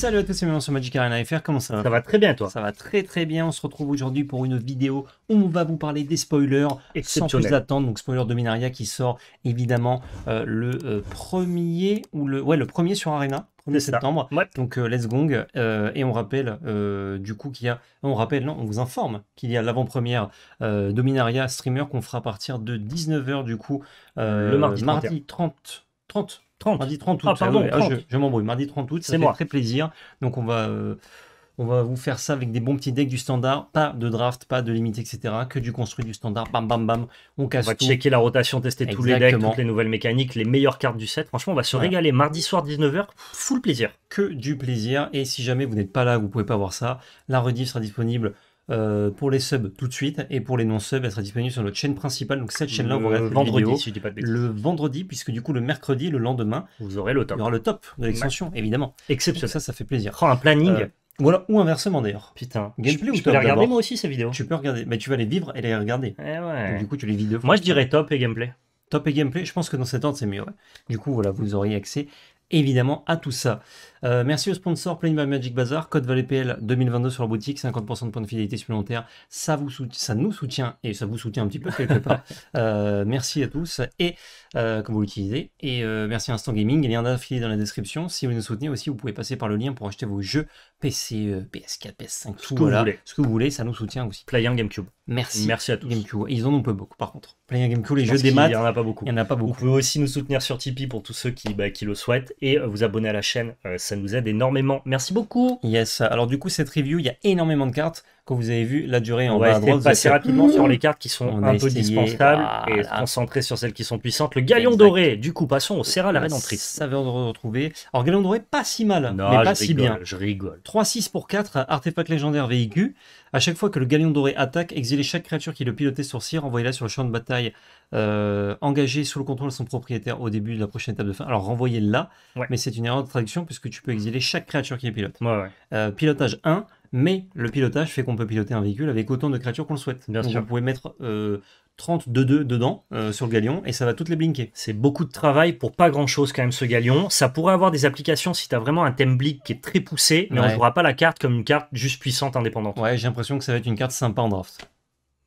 Salut à tous, c'est Mélan sur Magic Arena FR, comment ça va Ça va très bien toi Ça va très très bien, on se retrouve aujourd'hui pour une vidéo où on va vous parler des spoilers sans plus attendre, donc spoiler Dominaria qui sort évidemment euh, le euh, premier ou le ouais le premier sur Arena 1er septembre. Donc euh, let's go et on rappelle du coup qu'il y a. On rappelle, non, on vous informe qu'il y a l'avant-première Dominaria streamer qu'on fera à partir de 19h du coup. le mardi, mardi 30. 30 Mardi 30 août. Ah, pardon, ah ah, je, m'embrouille. Mardi 30 août, c'est fait très plaisir. Donc on va, euh, on va vous faire ça avec des bons petits decks du standard. Pas de draft, pas de limite, etc. Que du construit du standard. Bam, bam, bam. On va checker la rotation, tester tous les decks, toutes les nouvelles mécaniques, les meilleures cartes du set. Franchement, on va se régaler. Mardi soir, 19h, full plaisir. Que du plaisir. Et si jamais vous n'êtes pas là, vous pouvez pas voir ça. La rediff sera disponible euh, pour les subs tout de suite et pour les non-subs, elle sera disponible sur notre chaîne principale. Donc cette chaîne-là, vous regardez vendredi, le vendredi, puisque du coup le mercredi, le lendemain, vous aurez le top. Il y aura le top de l'extension, évidemment. Exceptionnel. Ça, ça fait plaisir. Oh, un planning. Euh, voilà, ou inversement d'ailleurs. Putain. Gameplay peux regarder moi aussi ces vidéos. Tu peux regarder, mais tu vas les vivre et les regarder. Eh du coup, tu les vis Moi, je dirais top et gameplay. Top et gameplay, je pense que dans cette ordre, c'est mieux. Du coup, voilà, vous aurez accès évidemment à tout ça. Euh, merci au sponsor Playing by Magic Bazaar, code PL 2022 sur la boutique, 50% de points de fidélité supplémentaires. Ça, vous ça nous soutient et ça vous soutient un petit peu quelque part. Euh, merci à tous et euh, comme vous l'utilisez. Et merci à Instant Gaming, il y en a dans la description. Si vous nous soutenez aussi, vous pouvez passer par le lien pour acheter vos jeux PC, PS4, PS5, ce que vous voulez. ce que vous voulez, ça nous soutient aussi. Playing GameCube. Merci. Merci à tous. Ils en ont peu beaucoup par contre. Playing GameCube, les jeux des maths. Il n'y en a pas beaucoup. Il y en a pas beaucoup. Vous pouvez aussi nous soutenir sur Tipeee pour tous ceux qui, bah, qui le souhaitent et vous abonner à la chaîne ça nous aide énormément. Merci beaucoup. Yes, alors du coup, cette review, il y a énormément de cartes. Comme vous avez vu, la durée en va passer rapidement sur les cartes qui sont un peu dispensables ah et concentrer sur celles qui sont puissantes. Le Galion Doré, du coup, passons au Serra la Rédentrice. Saveur de retrouver. Alors, Galion Doré, pas si mal, non, mais pas si bien. Je rigole. 3-6 pour 4, artefact légendaire véhicule. À chaque fois que le Galion Doré attaque, exiler chaque créature qui le pilotait sourcier, envoyez-la sur le champ de bataille Engagé euh, engager sous le contrôle de son propriétaire au début de la prochaine étape de fin. Alors renvoyer là, mais c'est une erreur de traduction puisque tu peux exiler chaque créature qui est pilote. Euh, pilotage 1, mais le pilotage fait qu'on peut piloter un véhicule avec autant de créatures qu'on le souhaite. Bien Donc Vous pouvez mettre euh, 30 de 2 dedans euh, sur le galion et ça va toutes les blinker. C'est beaucoup de travail pour pas grand chose quand même ce galion. Ça pourrait avoir des applications si tu as vraiment un thème blink qui est très poussé, mais on jouera pas la carte comme une carte juste puissante indépendante. Ouais, j'ai l'impression que ça va être une carte sympa en draft.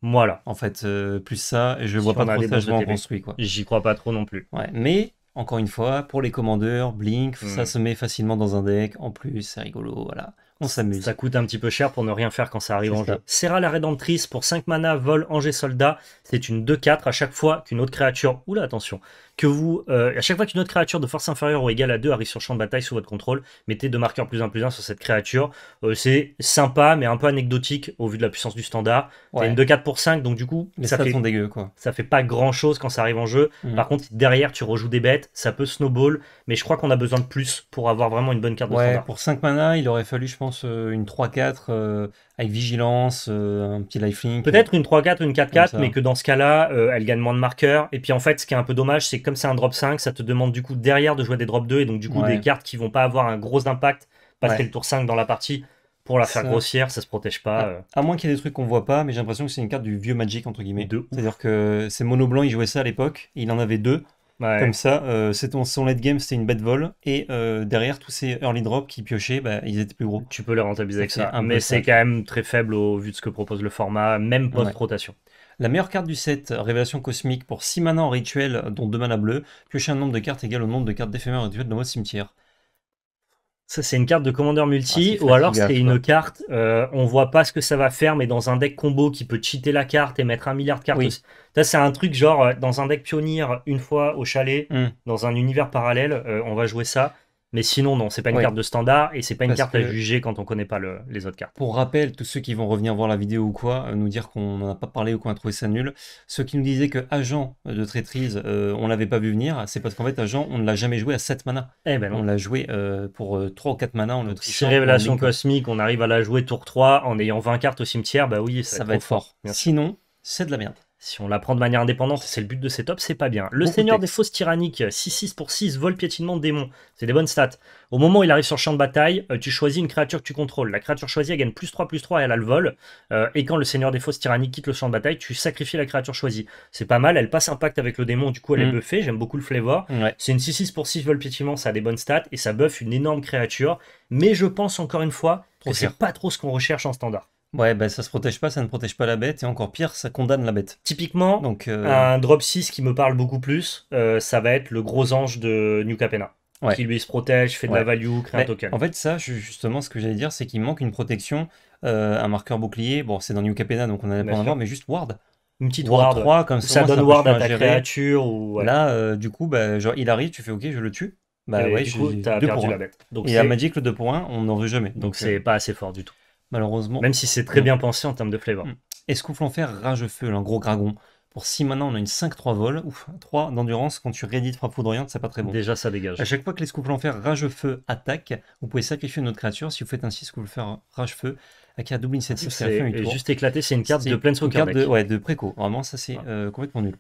Voilà, en fait, euh, plus ça, et je vois pas trop ça, je construit, J'y crois pas trop non plus. Ouais, mais encore une fois, pour les commandeurs, Blink, ça hmm. se met facilement dans un deck, en plus, c'est rigolo, voilà. On s'amuse. Ça coûte un petit peu cher pour ne rien faire quand ça arrive en jeu. Serra la Rédemptrice pour 5 mana, vol, Angers Soldat. C'est une 2-4 à chaque fois qu'une autre créature, oula attention, que vous, euh, à chaque fois qu'une autre créature de force inférieure ou égale à 2 arrive sur champ de bataille sous votre contrôle, mettez deux marqueurs plus 1 plus 1 sur cette créature. Euh, c'est sympa, mais un peu anecdotique au vu de la puissance du standard. t'as une 2-4 pour 5, donc du coup, mais ça fait, quoi. ça fait pas grand chose quand ça arrive en jeu. Mm. Par contre, derrière, tu rejoues des bêtes, ça peut snowball, mais je crois qu'on a besoin de plus pour avoir vraiment une bonne carte de standard. Pour 5 mana, il aurait fallu, je pense, euh, une 3-4 avec vigilance, euh, un petit lifelink. Peut-être une 3-4, une 4-4, mais que dans ce cas-là, euh, elle gagne moins de marqueurs. Et puis en fait, ce qui est un peu dommage, c'est que comme c'est un drop 5, ça te demande du coup derrière de jouer des drops 2 et donc du coup des cartes qui vont pas avoir un gros impact parce que le tour 5 dans la partie. Pour la faire grossière, ça se protège pas. Ah, euh. À, moins qu'il y ait des trucs qu'on voit pas, mais j'ai l'impression que c'est une carte du vieux Magic, entre guillemets. C'est-à-dire que c'est Mono Blanc, il jouait ça à l'époque, il en avait deux. Comme ça, euh, son late game c'était une bête vol et euh, derrière tous ces early drops qui piochaient, bah, ils étaient plus gros. Tu peux les rentabiliser avec ça, mais c'est quand même très faible au vu de ce que propose le format, même post-rotation. La meilleure carte du set, Révélation Cosmique, pour 6 manas en rituel, dont 2 manas bleu piocher un nombre de cartes égal au nombre de cartes d'éphémère rituel dans votre cimetière. Ça, c'est une carte de commandeur multi, ah, ou alors c'est une carte, euh, on voit pas ce que ça va faire, mais dans un deck combo qui peut cheater la carte et mettre un milliard de cartes. Ça, c'est un truc genre, euh, dans un deck pionnier, une fois au chalet, hmm. dans un univers parallèle, euh, on va jouer ça. Mais sinon, non, c'est pas une carte de standard et c'est pas une carte à juger quand on connaît pas les autres cartes. Pour rappel, tous ceux qui vont revenir voir la vidéo ou quoi, euh, nous dire qu'on n'en a pas parlé ou qu'on a trouvé ça nul, ceux qui nous disaient que Agent de traîtrise, euh, on l'avait pas vu venir, c'est parce qu'en fait, Agent, on ne l'a jamais joué à 7 manas. Eh ben On l'a joué euh, pour 3 ou 4 manas. autre. si Révélation Cosmique, on arrive à la jouer tour 3 en ayant 20 cartes au cimetière, bah oui, ça, va être fort. Sinon, c'est de la merde. Si on la prend de manière indépendante, c'est le but de cet op, c'est pas bien. Le Seigneur des Fausses Tyranniques, 6-6 euh, pour 6, vol piétinement démon. C'est des bonnes stats. Au moment où il arrive sur le champ de bataille, euh, tu choisis une créature que tu contrôles. La créature choisie, elle gagne plus 3, plus 3 et elle a le vol. Euh, et quand le Seigneur des Fausses Tyranniques quitte le champ de bataille, tu sacrifies la créature choisie. C'est pas mal, elle passe un pacte avec le démon, du coup elle est mm. buffée. J'aime beaucoup le flavor. C'est une 6-6 pour 6, vol piétinement, ça a des bonnes stats et ça buff une énorme créature. Mais je pense encore une fois que c'est pas trop ce qu'on recherche en standard. Ouais, bah, ça se protège pas, ça ne protège pas la bête, et encore pire, ça condamne la bête. Typiquement, Donc, euh, un drop 6 qui me parle beaucoup plus, euh, ça va être le gros ange de New Capena. Qui lui se protège, fait de la value, crée un token. En fait, ça, justement, ce que j'allais dire, c'est qu'il manque une protection, euh, un marqueur bouclier. Bon, c'est dans New Capena, donc on en a pas en mais juste Ward. Une petite Ward, comme ça. Ça donne Ward à créature. Ou... Là, du coup, bah, genre, il arrive, tu fais OK, je le tue. Bah ouais, du coup, perdu la bête. et à Magic, le 2 pour 1, on n'en veut jamais. Donc c'est pas assez fort du tout malheureusement. Même si c'est très mm. bien pensé en termes de flavor. Mm. Escouffle enfer qu'on Rage-Feu, un gros dragon pour 6 maintenant, on a une 5-3 vol, ouf, 3 d'endurance. Quand tu réédites frappe foudroyante, c'est pas très bon. Déjà, ça dégage. À chaque fois que les enfer l'enfer rage-feu attaque, vous pouvez sacrifier une autre créature. Si vous faites ainsi, scoop Fer hein, rage-feu a double ah, initiative. C'est juste éclaté, c'est une carte de pleine sauvegarde. de, ouais, de préco. Vraiment, ça, c'est euh, complètement nul.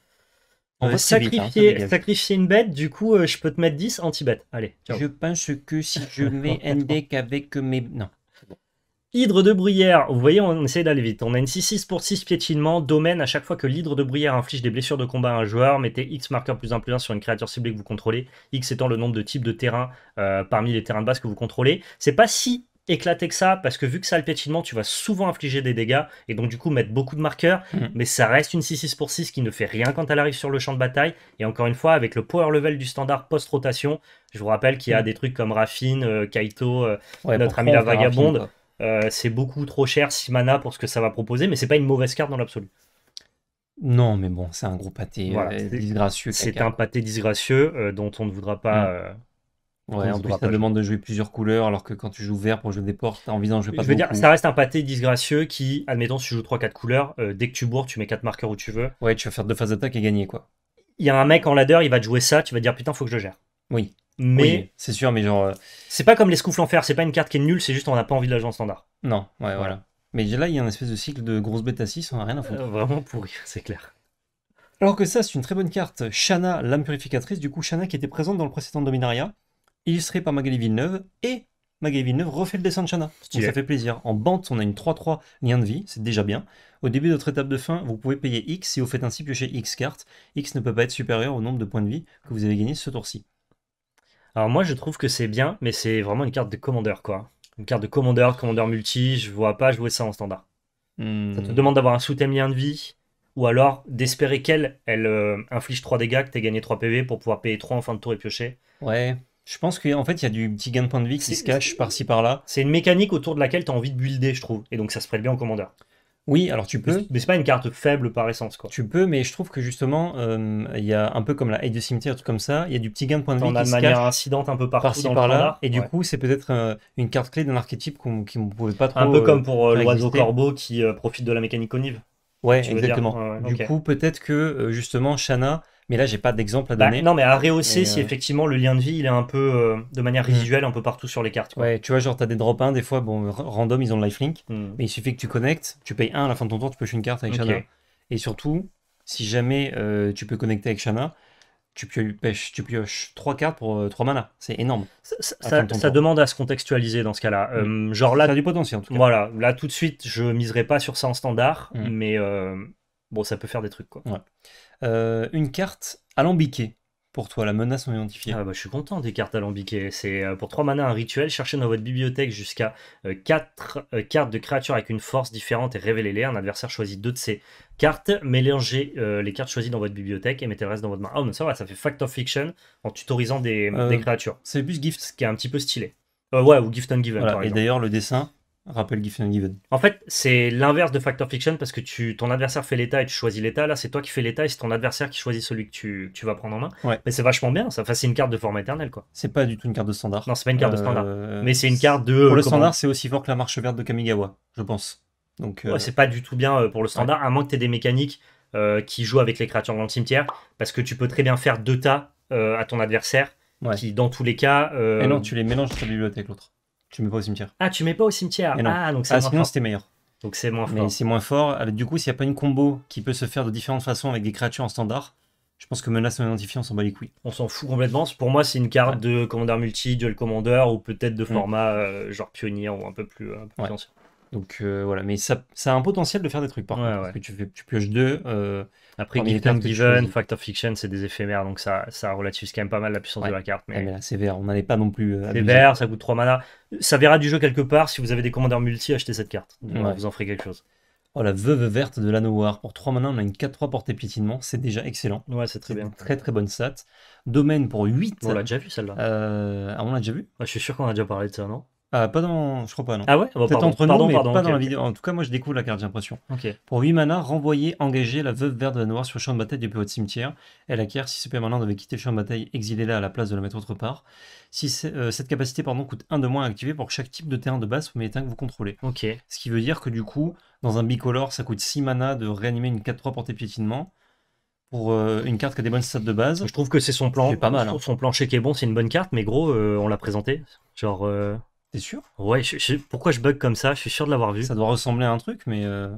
On va hein, sacrifier, sacrifier une bête, du coup, euh, je peux te mettre 10 anti-bête. Allez, Je pense que si je mets un deck avec mes. Non. Hydre de bruyère, vous voyez, on essaie d'aller vite. On a une 6-6 pour 6 piétinement, domaine à chaque fois que l'hydre de bruyère inflige des blessures de combat à un joueur, mettez X marqueur plus 1 plus 1 sur une créature ciblée que vous contrôlez, X étant le nombre de types de terrains euh, parmi les terrains de base que vous contrôlez. C'est pas si éclaté que ça, parce que vu que ça a le piétinement, tu vas souvent infliger des dégâts, et donc du coup mettre beaucoup de marqueurs, mmh. mais ça reste une 6-6 pour 6 qui ne fait rien quand elle arrive sur le champ de bataille, et encore une fois, avec le power level du standard post-rotation, je vous rappelle qu'il y a mmh. des trucs comme Raffine, euh, Kaito, euh, notre ami la vagabonde, euh, c'est beaucoup trop cher, 6 mana pour ce que ça va proposer, mais c'est pas une mauvaise carte dans l'absolu. Non, mais bon, c'est un gros pâté euh, disgracieux. C'est un pâté disgracieux euh, dont on ne voudra pas. Mm. ouais, on en plus, ça demande de jouer plusieurs couleurs, alors que quand tu joues vert pour jouer des portes, t'as envie d'en jouer pas Je veux beaucoup. dire, ça reste un pâté disgracieux qui, admettons, si tu joues 3-4 couleurs, dès que tu bourres, tu mets 4 marqueurs où tu veux. Ouais, tu vas faire deux phases d'attaque et gagner, quoi. Il y a un mec en ladder, il va te jouer ça, tu vas dire putain, faut que je gère. Oui. Mais c'est sûr, mais genre. Euh, c'est pas comme les souffles en fer, c'est pas une carte qui est nulle, c'est juste on n'a pas envie de l'agent en standard. Non, ouais, voilà. Mais là, il y a un espèce de cycle de grosse bêta 6, on a rien à foutre. Euh, vraiment pourri, c'est clair. Alors que ça, c'est une très bonne carte. Shana, l'âme purificatrice, du coup, Shanna qui était présente dans le précédent Dominaria, illustrée par Magali Villeneuve, et Magali Villeneuve refait le dessin de Shana. Donc ça fait plaisir. En bande, on a une 3-3 lien de vie, c'est déjà bien. Au début de votre étape de fin, vous pouvez payer X si vous faites ainsi piocher X carte. X ne peut pas être supérieur au nombre de points de vie que vous avez gagné ce tour-ci. Alors moi je trouve que c'est bien, mais c'est vraiment une carte de commandeur quoi. Une carte de commandeur, commandeur multi, je vois pas jouer ça en standard. Ça te hmm. demande d'avoir un sous-thème lien de vie, ou alors d'espérer qu'elle elle, euh, inflige 3 dégâts, que t'aies gagné 3 PV pour pouvoir payer 3 en fin de tour et piocher. Ouais. Je pense qu'en fait, il y a du petit gain de point de vie qui se cache par-ci par-là. C'est une mécanique autour de laquelle tu as envie de builder, je trouve. Et donc, ça se prête bien au commandeur. Oui, alors tu peux. Mmh. Mais c'est pas une carte faible par essence, quoi. Tu peux, mais je trouve que justement, euh, il y a un peu comme la Aide de Cimetière, tout comme ça, il y a du petit gain de point de vie. On a de manière incidente un peu partout. Par-ci, par-là. Et du coup, c'est peut-être euh, une carte clé d'un archétype qu'on ne pouvait pas trop. Un peu comme pour euh, l'oiseau corbeau qui profite de la mécanique Onive. Ouais, exactement. du coup, peut-être que justement, Shana mais là, j'ai pas d'exemple à bah, donner. non, mais à rehausser si euh, effectivement le lien de vie, il est un peu euh, de manière résiduelle mm. un peu partout sur les cartes. Ouais, tu vois, genre, t'as des drop 1, des fois, bon, random, ils ont le lifelink, mm. mais il suffit que tu connectes, tu payes 1 à la fin de ton tour, tu pioches une carte avec Shana. Et surtout, si jamais euh, tu peux connecter avec Shana, tu pioches, tu pioches 3 cartes pour 3 mana. C'est énorme. Ça, demande à se contextualiser dans ce cas-là. Mm. genre là. Ça a du potentiel, en tout cas. Voilà, là, tout de suite, je miserai pas sur ça en standard, mais Bon, ça peut faire des trucs, quoi. Euh, une carte alambiquée. Pour toi, la menace non identifiée. Ah bah, je suis content des cartes alambiquées. C'est euh, pour 3 manas un rituel. Cherchez dans votre bibliothèque jusqu'à euh, quatre cartes de créatures avec une force différente et révélez-les. Un adversaire choisit deux de ces cartes. Mélangez les cartes choisies dans votre bibliothèque et mettez le reste dans votre main. oh, ça ça fait Fact of Fiction en tutorisant des, créatures. C'est plus Gift. Ce qui est un petit peu stylé. ouais, ou Gift and Given. et d'ailleurs, le dessin, Rappel Giffen Given. En fait, c'est l'inverse de Factor Fiction parce que tu, ton adversaire fait l'état et tu choisis l'état. Là, c'est toi qui fais l'état et c'est ton adversaire qui choisit celui que tu, vas prendre en main. Ouais. Mais c'est vachement bien, ça. Enfin, c'est une carte de forme éternelle, quoi. C'est pas du tout une carte de standard. Non, c'est pas une carte de standard. Euh, Mais c'est une carte de. Pour le standard, c'est aussi fort que la marche verte de Kamigawa, je pense. Donc. Euh, c'est pas du tout bien euh, pour le standard, à moins que tu aies des mécaniques qui jouent avec les créatures dans le cimetière, parce que tu peux très bien faire deux tas à ton adversaire, qui dans tous les cas. Et non, tu les mélanges sur la bibliothèque l'autre. Tu mets pas au cimetière. Ah, tu mets pas au cimetière. Ah, donc c'est ah, sinon c'était meilleur. Donc c'est moins fort. Mais c'est moins fort. Ah, du coup, s'il n'y a pas une combo qui peut se faire de différentes façons avec des créatures en standard, je pense que menace non identifiée, on s'en bat les couilles. On s'en fout complètement. Pour moi, c'est une carte de commandeur multi, duel commandeur ou peut-être de mm. format euh, genre pionnier ou un peu plus, euh, ancien. Donc euh, voilà, mais ça, a un potentiel de faire des trucs par Parce que tu, fais, tu pioches deux. Après, Given, Given, Fact of Fiction, c'est des éphémères, donc ça, ça relativise quand même pas mal la puissance de la carte. Eh, mais, là, c'est vert, on n'allait pas non plus. Euh, c'est vert, ça coûte 3 mana. Ça verra du jeu quelque part. Si vous avez des commandeurs multi, achetez cette carte. Vous en ferez quelque chose. Oh, la veuve verte de l'anneau war. Pour 3 mana, on a une 4-3 portée piétinement. C'est déjà excellent. Ouais, c'est très bien. Très très bonne stat. Domaine pour 8. On l'a déjà vu celle-là. Euh, ah, on l'a déjà vu ah, Je suis sûr qu'on a déjà parlé de ça, non ah, pas dans. Je crois pas, non. Ah ouais ah bah, Peut-être entre nous, pardon, mais pas dans la vidéo. En tout cas, moi, je découvre la carte, j'ai l'impression. Pour 8 mana, renvoyer, engager la veuve verte de la noire sur le champ de bataille du depuis votre cimetière. Elle acquiert, si ce permanent devait quitter le champ de bataille, exilez-la à la place de la mettre autre part. Si euh, cette capacité pardon, coûte 1 de moins à activer pour chaque type de terrain de base mettez un que vous contrôlez. Ok. Ce qui veut dire que du coup, dans un bicolore, ça coûte 6 mana de réanimer une 4-3 portée piétinement pour euh, une carte qui a des bonnes stats de base. Je trouve que c'est son plan. C'est pas mal. Hein. Son plancher qui est bon, c'est une bonne carte, mais gros, euh, on l'a présenté. Genre, T'es sûr Ouais, pourquoi je bug comme ça Je suis sûr de l'avoir vu. Ça doit ressembler à un truc, mais. Euh,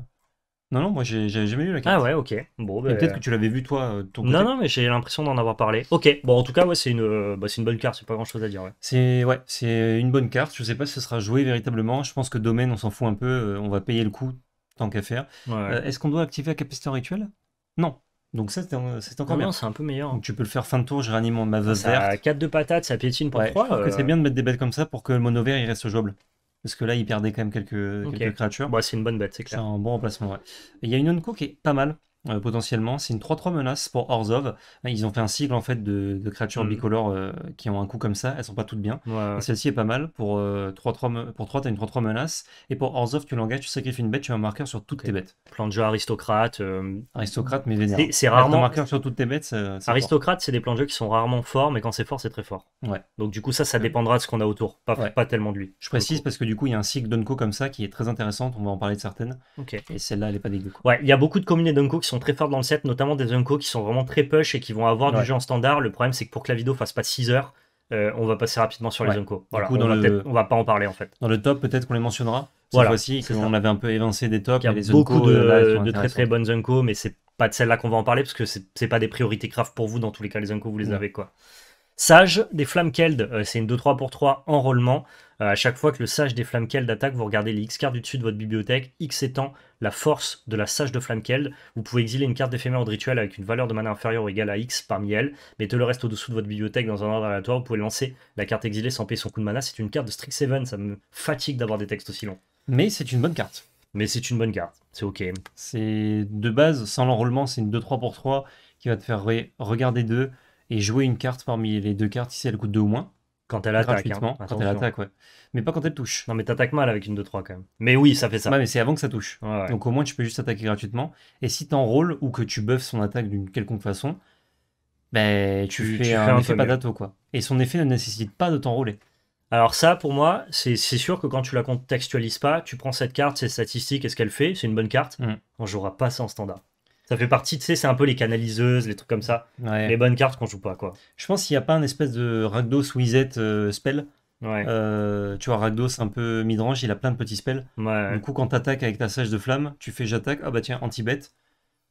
non, non, moi j'ai jamais vu la carte. Ah ouais, ok. Bon, ben, Peut-être que tu l'avais vu toi, euh, ton côté. Non, non, mais j'ai l'impression d'en avoir parlé. Ok, bon, en tout cas, ouais, c'est une, euh, bah, une bonne carte, c'est pas grand chose à dire. Ouais, c'est une bonne carte. Je sais pas si ce sera joué véritablement. Je pense que domaine, on s'en fout un peu. On va payer le coup tant qu'à faire. Est-ce qu'on doit activer la capacité rituel Non. Donc ça, c'est encore ah bien. C'est un peu meilleur. Donc, hein. tu peux le faire fin de tour, je réanime ma veuve ah, ça 4 de patates, ça piétine pour Je que c'est euh. bien de mettre des bêtes comme ça pour que le mono vert il reste jouable. Parce que là, il perdait quand même quelques, créatures. c'est une bonne bête, c'est clair. C'est un bon remplacement, Il y a une Onko qui est pas mal. Euh, potentiellement. C'est une 3-3 menace pour Orzov. Hein, ils ont fait un cycle en fait de, créatures mm. bicolores euh, qui ont un coup comme ça. Elles sont pas toutes bien. Celle-ci est pas mal. Pour, 3, euh, 3, pour 3, tu as une 3-3 menace. Et pour Orzov, tu l'engages, tu sacrifies une bête, tu as un marqueur sur toutes tes bêtes. Plan de jeu aristocrate. Aristocrate, mais vénère. C'est rarement. Un marqueur sur toutes tes bêtes. Aristocrate, c'est des plans de jeu qui sont rarement forts, mais quand c'est fort, c'est très fort. Ouais. Donc du coup, ça, ça dépendra de ce qu'on a autour. Pas, pas tellement de lui. Je précise parce que du coup, il y a un cycle d'Unco comme ça qui est très intéressante. On va en parler de certaines. Ok. Et celle-là, elle est pas dégueu. Ouais, il y a beaucoup de communes d'Unco qui sont sont très fortes dans le set, notamment des unko qui sont vraiment très push et qui vont avoir du jeu en standard. Le problème, c'est que pour que la vidéo fasse pas 6 heures, euh, on va passer rapidement sur les unko. Unco. coup, on, ne on, va pas en parler en fait. Dans le top, peut-être qu'on les mentionnera. Cette voilà, fois-ci, on avait un peu évincé des tops. Il y a beaucoup euh, de, très très bonnes unko, mais c'est pas de celles-là qu'on va en parler parce que c'est pas des priorités graves pour vous. Dans tous les cas, les unko, vous les avez quoi. Sage des flammes Keld, euh, c'est une 2-3 pour 3 enrôlement. à chaque fois que le Sage des flammes Keld attaque, vous regardez les x cartes du dessus de votre bibliothèque, X étant la force de la sage de Flamkeld, Vous pouvez exiler une carte d'éphémère ou de rituel avec une valeur de mana inférieure ou égale à X parmi elles. Mettez le reste au-dessous de votre bibliothèque dans un ordre aléatoire. Vous pouvez lancer la carte exilée sans payer son coup de mana. C'est une carte de Strict 7. Ça me fatigue d'avoir des textes aussi longs. Mais c'est une bonne carte. Mais c'est une bonne carte. C'est OK. C'est de base, sans l'enrôlement, c'est une 2-3 pour 3 qui va te faire regarder deux et jouer une carte parmi les deux cartes ici, elle coûte 2 ou moins. Quand elle attaque. Hein. quand elle attaque, ouais. Mais pas quand elle touche. Non, mais t'attaques mal avec une 2-3 quand même. Mais oui, ça fait ça. Ouais, mais c'est avant que ça touche. Donc au moins, tu peux juste attaquer gratuitement. Et si rôles ou que tu buffes son attaque d'une quelconque façon, ben, tu, fais, un, effet quoi. Et son effet ne nécessite pas de t'enrôler. Alors ça, pour moi, c'est sûr que quand tu la contextualises pas, tu prends cette carte, ses statistique est ce qu'elle fait, c'est une bonne carte, mm. on jouera pas ça en standard. Ça fait partie, tu sais, c'est un peu les canaliseuses, les trucs comme ça. Les bonnes cartes qu'on joue pas, quoi. Je pense qu'il n'y a pas un espèce de Ragdos Wizet euh, spell. Euh, tu vois, Ragdos un peu midrange, il a plein de petits spells. Du coup, quand t'attaques avec ta sage de flamme, tu fais j'attaque, ah bah tiens, anti-bête.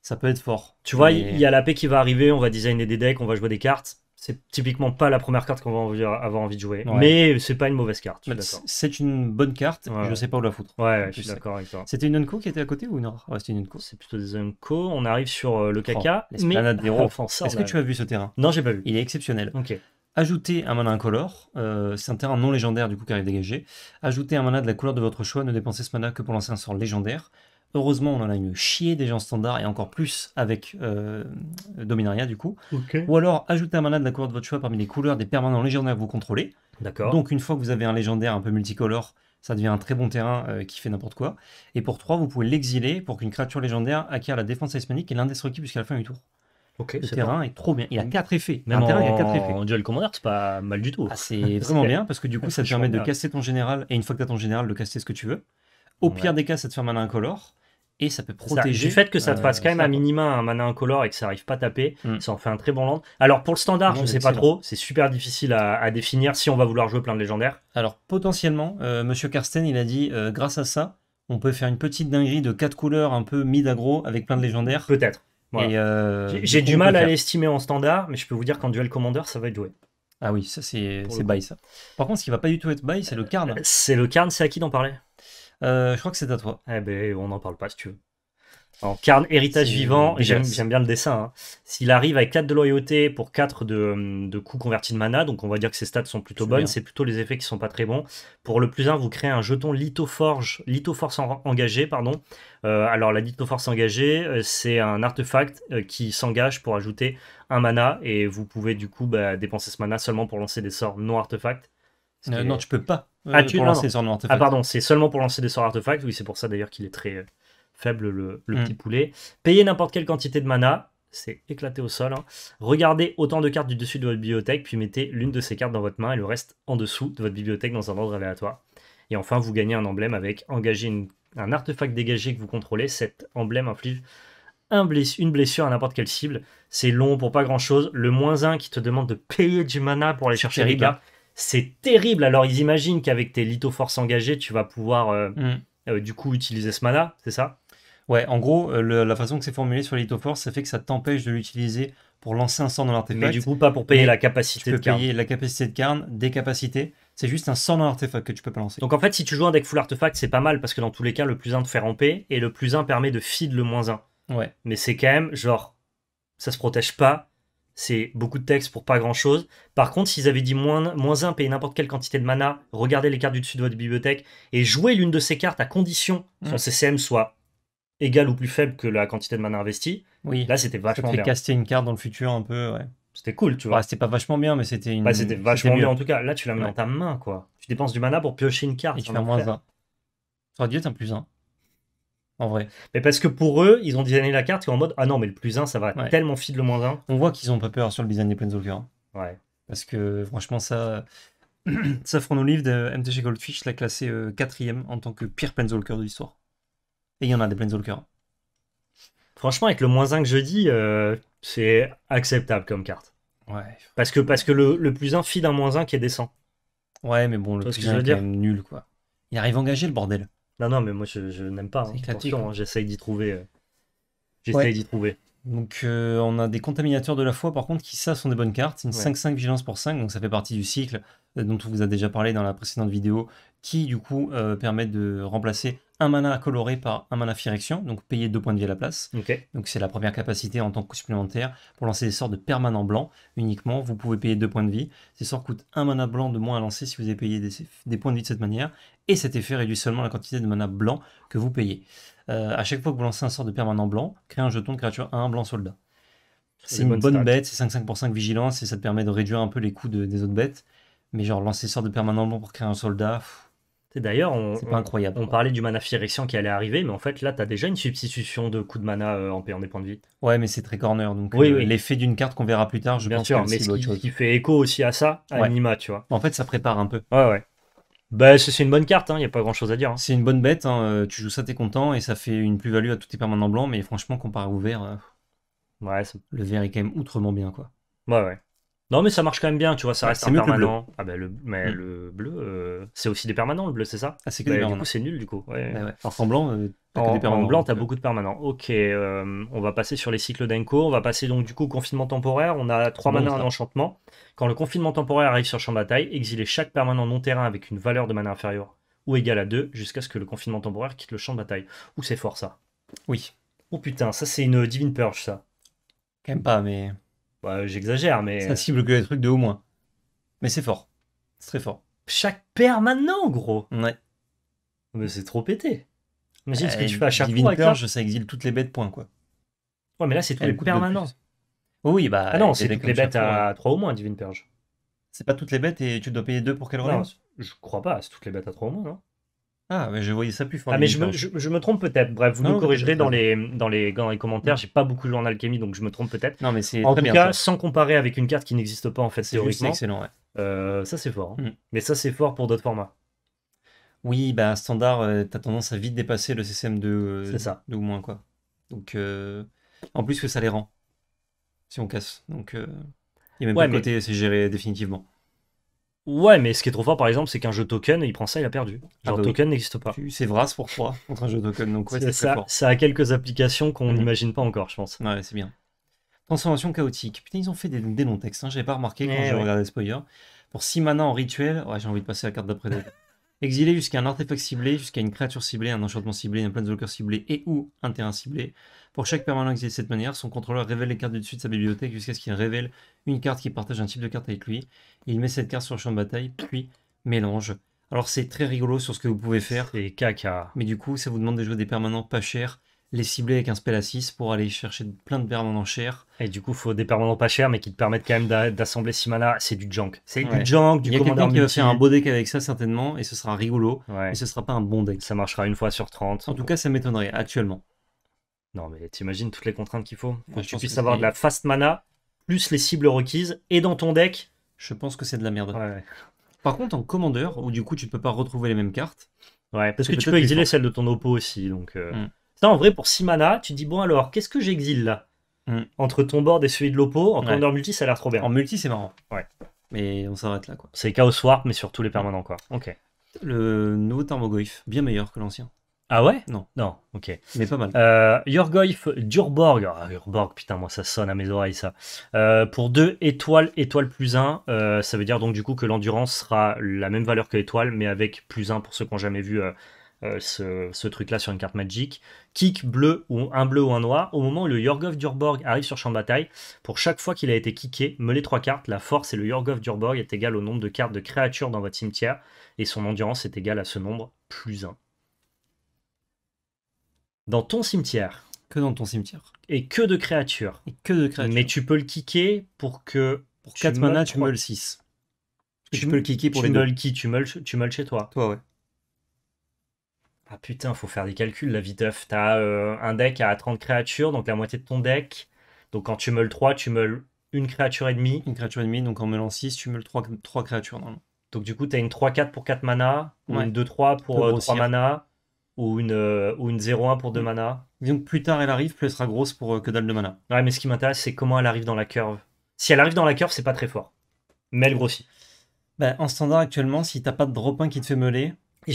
Ça peut être fort. Tu vois, il y a la paix qui va arriver, on va designer des decks, on va jouer des cartes c'est typiquement pas la première carte qu'on va avoir envie de jouer. Mais c'est pas une mauvaise carte. C'est une bonne carte, je sais pas où la foutre. Ouais, je suis d'accord avec toi. C'était une Unco qui était à côté ou non ouais, C'était une Unco. C'est plutôt des Unco. On arrive sur euh, le caca. Oh, mais... Est-ce que tu as vu ce terrain Non, j'ai pas vu. Il est exceptionnel. Ok. Ajouter un mana incolore, euh, c'est un terrain non légendaire du coup qui arrive dégagé. Ajoutez un mana de la couleur de votre choix, ne dépensez ce mana que pour lancer un sort légendaire. Heureusement, on en a une chier des gens standards et encore plus avec euh, Dominaria du coup. Ou alors ajoutez un mana de la couleur de votre choix parmi les couleurs des permanents légendaires que vous contrôlez. D'accord. Donc une fois que vous avez un légendaire un peu multicolore, ça devient un très bon terrain euh, qui fait n'importe quoi. Et pour 3, vous pouvez l'exiler pour qu'une créature légendaire acquiert la défense hispanique et l'indestructible jusqu'à la fin du tour. ok le terrain est trop bien. Il a quatre effets. un terrain, il a quatre effets. En duel commander, c'est pas mal du tout. Ah, c'est vraiment bien parce que du coup, ça te permet de casser ton général et une fois que tu as ton général, de casser ce que tu veux. Au pire des cas, ça te fait un incolore et ça peut protéger. du fait que ça te euh, fasse quand même un minima un mana incolore et que ça arrive pas à taper, mm. ça en fait un très bon land. Alors pour le standard, je ne sais pas trop, c'est super difficile à, définir si on va vouloir jouer plein de légendaires. Alors potentiellement, euh, Monsieur Karsten, il a dit euh, grâce à ça, on peut faire une petite dinguerie de quatre couleurs un peu mid-agro avec plein de légendaires. Peut-être. J'ai du mal à l'estimer en standard, mais je peux vous dire qu'en duel commander, ça va être joué. Ah oui, ça c'est bail ça. Par contre, ce qui va pas du tout être bail, c'est le card C'est le card, c'est à qui d'en parler euh, je crois que c'est à toi. Eh ben, on n'en parle pas si tu veux. En carne héritage vivant, j'aime bien le dessin. Hein. S'il arrive avec 4 de loyauté pour 4 de, hum, de coups convertis de mana, donc on va dire que ses stats sont plutôt bonnes, c'est plutôt les effets qui sont pas très bons. Pour le plus 1, vous créez un jeton lithoforge, lithoforce engagé. Pardon. Euh, alors la lithoforce engagée, euh, c'est un artefact qui s'engage pour ajouter un mana et vous pouvez du coup bah, dépenser ce mana seulement pour lancer des sorts non artefacts. non, tu peux pas. Ah, euh, ah, pardon, c'est seulement pour lancer des sorts artefacts. Oui, c'est pour ça d'ailleurs qu'il est très euh, faible le, mm. petit poulet. Payer n'importe quelle quantité de mana, c'est éclaté au sol. Hein. Regardez autant de cartes du dessus de votre bibliothèque, puis mettez l'une de ces cartes dans votre main et le reste en dessous de votre bibliothèque dans un ordre aléatoire. Et enfin, vous gagnez un emblème avec engager un artefact dégagé que vous contrôlez. Cet emblème inflige un une blessure à n'importe quelle cible. C'est long pour pas grand chose. Le moins 1 qui te demande de payer du mana pour aller chercher Riga c'est terrible. Alors ils imaginent qu'avec tes lithoforces engagées, tu vas pouvoir euh, mm. euh, du coup utiliser ce mana, c'est ça Ouais, en gros, euh, la façon que c'est formulé sur lithoforce, Force, ça fait que ça t'empêche de l'utiliser pour lancer un sang dans l'artefact. Mais du coup, pas pour payer la capacité tu peux de payer la capacité de carne, des capacités. C'est juste un sang dans l'artefact que tu peux pas lancer. Donc en fait, si tu joues un deck full artefact, c'est pas mal parce que dans tous les cas, le plus 1 te fait ramper et le plus 1 permet de feed le moins 1. Ouais. Mais c'est quand même genre, ça se protège pas c'est beaucoup de texte pour pas grand chose. Par contre, s'ils avaient dit moins, moins 1, payez n'importe quelle quantité de mana, regardez les cartes du dessus de votre bibliothèque et jouez l'une de ces cartes à condition que mm. son CCM soit égal ou plus faible que la quantité de mana investie. Oui. Là, c'était vachement bien. caster une carte dans le futur un peu, C'était cool, tu vois. Bah, c'était pas vachement bien, mais c'était une. Bah, c'était vachement bien en tout cas. Là, tu la mets dans ta main, quoi. Tu dépenses du mana pour piocher une carte. Et tu fais moins 1. Ça aurait dû être un plus 1 en vrai. Mais parce que pour eux, ils ont designé la carte en mode Ah non, mais le plus 1, ça va être tellement feed le moins 1. On voit qu'ils ont pas peur sur le design des Planeswalkers. Hein. Ouais. Parce que franchement, ça. ça, Olive de MTG Goldfish l'a classé euh, quatrième 4 en tant que pire Planeswalker de l'histoire. Et il y en a des Planeswalkers. Hein. Franchement, avec le moins 1 que je dis, euh, c'est acceptable comme carte. Ouais. Parce que, parce que le, le plus 1 feed un moins 1 qui est décent. Ouais, mais bon, le plus 1 est quand même nul, quoi. Il arrive à engager le bordel. Non, non, mais moi je, n'aime pas. Hein. Hein, j'essaye d'y trouver. Euh, j'essaye d'y trouver. Donc euh, on a des contaminateurs de la foi par contre qui ça sont des bonnes cartes, une 5-5 vigilance pour 5, donc ça fait partie du cycle euh, dont on vous a déjà parlé dans la précédente vidéo, qui du coup euh, permet de remplacer un mana coloré par un mana Firection, donc payer deux points de vie à la place. Donc c'est la première capacité en tant que supplémentaire pour lancer des sorts de permanent blanc uniquement, vous pouvez payer deux points de vie, ces sorts coûtent un mana blanc de moins à lancer si vous avez payé des, des points de vie de cette manière, et cet effet réduit seulement la quantité de mana blanc que vous payez. Euh, à chaque fois que vous lancez un sort de permanent blanc, créez un jeton de créature un blanc soldat. C'est une bonne bête, c'est 5-5 pour 5 vigilance et ça te permet de réduire un peu les coûts des autres bêtes. Mais genre lancer sort de permanent blanc pour créer un soldat. c'est D'ailleurs, on, pas incroyable, on, parlait du mana phyrexian qui allait arriver, mais en fait là, tu déjà une substitution de coups de mana euh, en payant des points de vie. Ouais, mais c'est très corner, donc euh, l'effet d'une carte qu'on verra plus tard, je Bien sûr, mais qui, fait écho aussi à ça, à Anima, tu vois. En fait, ça prépare un peu. Ouais, ouais. Bah, c'est une bonne carte, il hein, n'y a pas grand chose à dire. Hein. C'est une bonne bête, hein, euh, tu joues ça, t'es content, et ça fait une plus-value à tous tes permanents blancs, mais franchement, comparé au vert, euh, le vert est quand même outrement bien, quoi. Ouais, ouais. Non, mais ça marche quand même bien, tu vois, ça reste un permanent. Ah ben le, mais hmm. le bleu, euh, c'est aussi des permanents, le bleu, c'est ça Ah, c'est que bah, Du coup, c'est nul, du coup. en blanc, blanc, t'as euh. beaucoup de permanents. Ok, euh, on va passer sur les cycles d'Enko. On va passer donc, du coup, au confinement temporaire. On a trois bon, manas Quand le confinement temporaire arrive sur champ de bataille, exiler chaque permanent non-terrain avec une valeur de mana inférieure ou égale à 2 jusqu'à ce que le confinement temporaire quitte le champ de bataille. Ou c'est fort, ça Oui. Oh putain, ça, c'est une Divine Purge, ça. Quand pas, mais. Bah, J'exagère, mais. Ça euh, cible que les trucs de au moins. Mais c'est fort. C'est très fort. Chaque paire maintenant, gros. Ouais. Ah, mais c'est trop pété. Mais ce que euh, tu fais à chaque fois. Divine ça exile toutes les bêtes point, quoi. Ouais, mais là, c'est tous les permanents. Oh oui, bah. Ah non, c'est toutes les bêtes à 3 au moins, Divine perge C'est pas toutes les bêtes et tu dois payer deux pour qu'elles relance Je crois pas, c'est toutes les bêtes à 3 au moins, non ah, mais je voyais ça plus fort. Ah, mais je me, trompe peut-être. Bref, vous me corrigerez dans les, dans, les, dans commentaires. J'ai pas beaucoup joué en alchimie, donc je me trompe peut-être. Non, mais c'est En tout cas, sans comparer avec une carte qui n'existe pas, en fait, théoriquement. C'est excellent, ouais. Euh, ça, c'est fort. Hein. Mm. Mais ça, c'est fort pour d'autres formats. Oui, bah, standard, euh, t'as tendance à vite dépasser le CCM 2 euh, ça. ou moins, quoi. Donc, en plus que ça les rend, si on casse. Donc, il y a même pas côté, c'est géré définitivement. Ouais, mais ce qui est trop fort, par exemple, c'est qu'un jeu token, il prend ça, il a perdu. Ah bah token n'existe pas. C'est Vras pour 3 contre un jeu token, donc ouais, c'est ça. Ça a quelques applications qu'on mhm. n'imagine pas encore, je pense. Ouais, c'est bien. Transformation chaotique. Putain, ils ont fait des, des longs textes, hein. j'avais pas remarqué quand eh je regardais regardé Spoiler. Pour 6 mana en rituel, ouais, j'ai envie de passer la carte d'après. Exilé jusqu'à un artefact ciblé, jusqu'à une créature ciblée, un enchantement ciblé, un planeswalker ciblé et ou un terrain ciblé. Pour chaque permanent exilé de cette manière, son contrôleur révèle les cartes du dessus de sa bibliothèque jusqu'à ce qu'il révèle une carte qui partage un type de carte avec lui. il met cette carte sur le champ de bataille, puis mélange. Alors c'est très rigolo sur ce que vous pouvez faire. C'est caca. Mais du coup, ça vous demande de jouer des permanents pas chers les cibler avec un spell à 6 pour aller chercher plein de permanents chers. Et du coup, il faut des permanents pas chers, mais qui te permettent quand même d'assembler 6 mana. C'est du junk. C'est du junk, du Il y a quelqu'un qui va faire un beau deck avec ça, certainement, et ce sera rigolo, mais ce sera pas un bon deck. Ça marchera une fois sur 30. En tout cas, ça m'étonnerait, actuellement. Non, mais t'imagines toutes les contraintes qu'il faut pour que tu puisses avoir de la fast mana, plus les cibles requises, et dans ton deck. Je pense que c'est de la merde. Par contre, en commandeur, où du coup, tu ne peux pas retrouver les mêmes cartes. Ouais, parce que, tu peux exiler celle de ton oppo aussi, donc... Euh, hmm. Ça, en vrai, pour 6 mana, tu dis, bon, alors, qu'est-ce que j'exile là mm. Entre ton board et celui de l'Oppo, en ouais. multi, ça a l'air trop bien. En multi, c'est marrant. Ouais. Mais on s'arrête là, quoi. C'est Chaos Warp, mais surtout les permanents, quoi. Ok. Le nouveau Thermogoyf, bien meilleur que l'ancien. Ah ouais Non. Non, ok. Mais pas mal. Euh, Durborg. Ah, Durborg, putain, moi ça sonne à mes oreilles ça. Euh, pour 2 étoiles, étoile plus 1, euh, ça veut dire donc du coup que l'endurance sera la même valeur que l'étoile, mais avec plus 1 pour ceux qui n'ont jamais vu euh, euh, ce, truc-là sur une carte magique. Kick bleu ou un bleu ou un noir. Au moment où le Yorgov Durborg arrive sur champ de bataille, pour chaque fois qu'il a été kické, meulez trois cartes. La force et le Yorgov Durborg est égal au nombre de cartes de créatures dans votre cimetière. Et son endurance est égale à ce nombre plus 1. Dans ton cimetière. Que dans ton cimetière. Et que de créatures. Et que de créatures. Mais tu peux le kicker pour que. Pour 4 mana, tu meules 6. Tu, peux le kicker pour tu les Qui, tu meules, tu meules chez toi. Toi, ouais. Ah, putain, faut faire des calculs vie viteuf. T'as euh, un deck à 30 créatures, donc la moitié de ton deck. Donc quand tu meules 3, tu meules une créature et demie. Une créature et demie, donc en meulant 6, tu meules 3, créatures normalement. Donc du coup, t'as une 3-4 pour 4 euh, mana, ou une 2-3 pour 3 mana, ou une, 0-1 pour 2 mm. mana. Donc plus tard elle arrive, plus elle sera grosse pour euh, que dalle de mana. Ouais, mais ce qui m'intéresse, c'est comment elle arrive dans la curve. Si elle arrive dans la curve, c'est pas très fort. Mais elle grossit. Bah, en standard actuellement, si t'as pas de drop 1 qui te fait meuler, euh,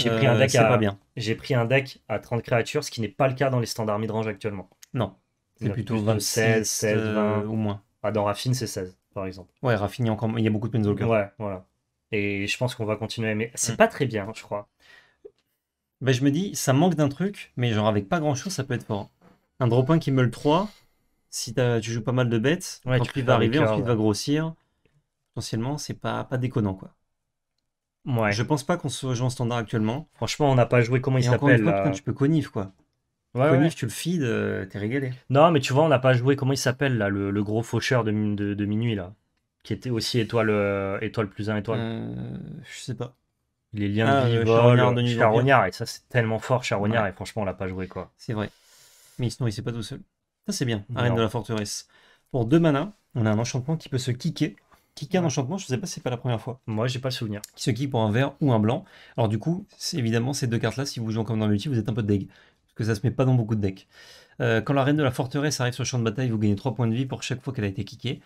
j'ai pris, un deck à, 30 créatures, ce qui n'est pas le cas dans les standards midrange actuellement. Non. C'est plutôt 26, 16, 20 ou moins. Ah, dans Raffine, c'est 16, par exemple. Ouais, Raffine, il y a, encore... il y a beaucoup de Penzolker. Ouais, voilà. Et je pense qu'on va continuer, mais c'est mm. pas très bien, je crois. Ben, je me dis, ça manque d'un truc, mais genre avec pas grand chose, ça peut être fort. Un drop 1 qui meule 3, si tu joues pas mal de bêtes, quand tu il va arriver, ensuite il va grossir. Potentiellement, c'est pas, pas déconnant, quoi. Ouais. Je pense pas qu'on se joué en standard actuellement. Franchement, on n'a pas joué comment il s'appelle. Tu peux conif quoi. Ouais, Conif, tu le feed, euh, t'es régalé. Non, mais tu vois, on n'a pas joué comment il s'appelle là, le, gros faucheur de, minuit là, qui était aussi étoile euh, étoile plus un étoile. Euh, je sais pas. Les liens ah, de vie de Charognard et ça c'est tellement fort Charognard et franchement on l'a pas joué quoi. C'est vrai. Mais sinon il s'est pas tout seul. Ça c'est bien. Arène de la forteresse. Pour deux manas, on a un enchantement qui peut se kicker un enchantement, je ne sais pas si c'est pas la première fois. Moi, j'ai pas le souvenir. Qui se pour un vert ou un blanc. Alors du coup, c'est évidemment ces deux cartes-là, si vous jouez comme dans le multi, vous êtes un peu deg. Parce que ça se met pas dans beaucoup de decks. Euh, quand la reine de la forteresse arrive sur le champ de bataille, vous gagnez 3 points de vie pour chaque fois qu'elle a été kickée.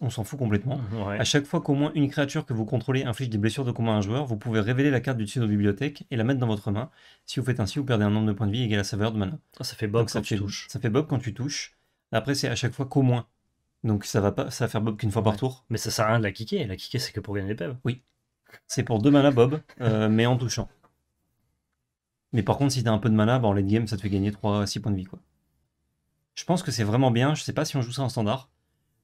On s'en fout complètement. Mmh, à chaque fois qu'au moins une créature que vous contrôlez inflige des blessures de combat à un joueur, vous pouvez révéler la carte du dessus de bibliothèque et la mettre dans votre main. Si vous faites ainsi, vous perdez un nombre de points de vie égal à sa valeur de mana. Ah, ça fait bob quand tu touches. Ça fait bob quand tu touches. Après, c'est à chaque fois qu'au moins donc ça va pas, ça faire Bob qu'une fois par tour. Mais ça sert à rien de la kicker. La kicker, c'est que pour gagner des pebs. Oui. C'est pour deux manas Bob, euh, mais en touchant. Mais par contre, si t'as un peu de mana, bah, en late game, ça te fait gagner 3, 6 points de vie. quoi. Je pense que c'est vraiment bien. Je sais pas si on joue ça en standard.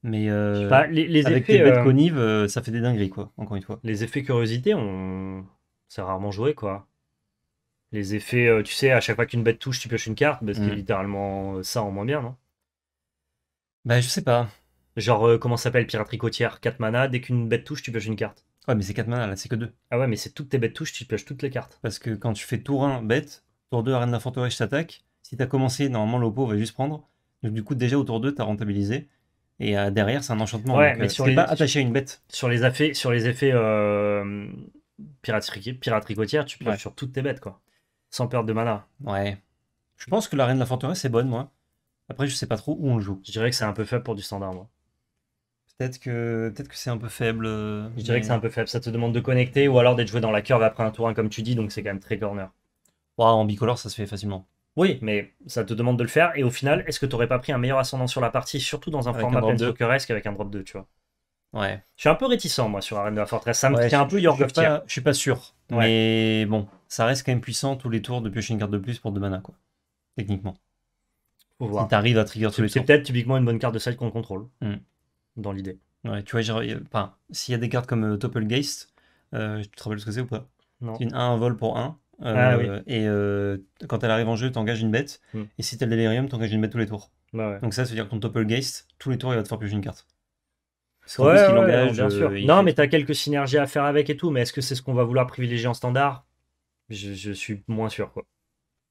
Mais euh, les, avec effets, tes bêtes euh, ça fait des dingueries, quoi, encore une fois. Les effets curiosité, on... c'est rarement joué, quoi. Les effets, tu sais, à chaque fois qu'une bête touche, tu pioches une carte, parce c'est mm. littéralement ça en moins bien, non Bah, je sais pas. Genre, euh, comment s'appelle piraterie côtière, 4 mana, dès qu'une bête touche, tu pioches une carte. Ouais, mais c'est 4 mana, là, c'est que 2. Ah ouais, mais c'est toutes tes bêtes touches, tu pioches toutes les cartes. Parce que quand tu fais tour 1 bête, tour 2 arène de la forteresse t'attaque. Si t'as commencé, normalement l'oppo va juste prendre. Donc du coup, déjà au tour 2, t'as rentabilisé. Et euh, derrière, c'est un enchantement. Ouais, mais euh, sur les... attaché à une bête. Sur les effets, sur les effets euh, pirate, tu pioches sur toutes tes bêtes, quoi. Sans perdre de mana. Ouais. Je pense que l'arène de la forteresse est bonne, moi. Après, je sais pas trop où on joue. Je dirais que c'est un peu faible pour du standard, moi. Peut-être que, peut que c'est un peu faible. Euh, je dirais que c'est un peu faible. Ça te demande de connecter ou alors d'être joué dans la curve après un tour 1, comme tu dis, donc c'est quand même très corner. en bicolore, ça se fait facilement. Oui, mais ça te demande de le faire. Et au final, est-ce que tu aurais pas pris un meilleur ascendant sur la partie, surtout dans un format que reste avec un drop 2, tu vois Ouais. Je suis un peu réticent, moi, sur Arena de la Fortress. Ça me tient un peu York of Je suis pas sûr. Mais bon, ça reste quand même puissant tous les tours de piocher une carte de plus pour 2 mana, quoi. Techniquement. Faut voir. Si à trigger C'est peut-être typiquement une bonne carte de side qu'on contrôle. Hmm dans l'idée. Ouais, tu vois, enfin, s'il y a des cartes comme Doppelgeist, euh, euh, tu te rappelles ce que c'est ou pas Non. C'est une un vol pour un, euh, Ah, oui. Et euh, quand elle arrive en jeu, t'engages une bête. Hmm. Et si t'as le délirium, t'engages une bête tous les tours. Bah ouais. Donc ça, ça veut dire que ton Doppelgeist, tous les tours, il va te faire plus une carte. Ouais, ouais, bien sûr. non, mais t'as quelques synergies à faire avec et tout. Mais est-ce que c'est ce qu'on va vouloir privilégier en standard je, suis moins sûr, quoi.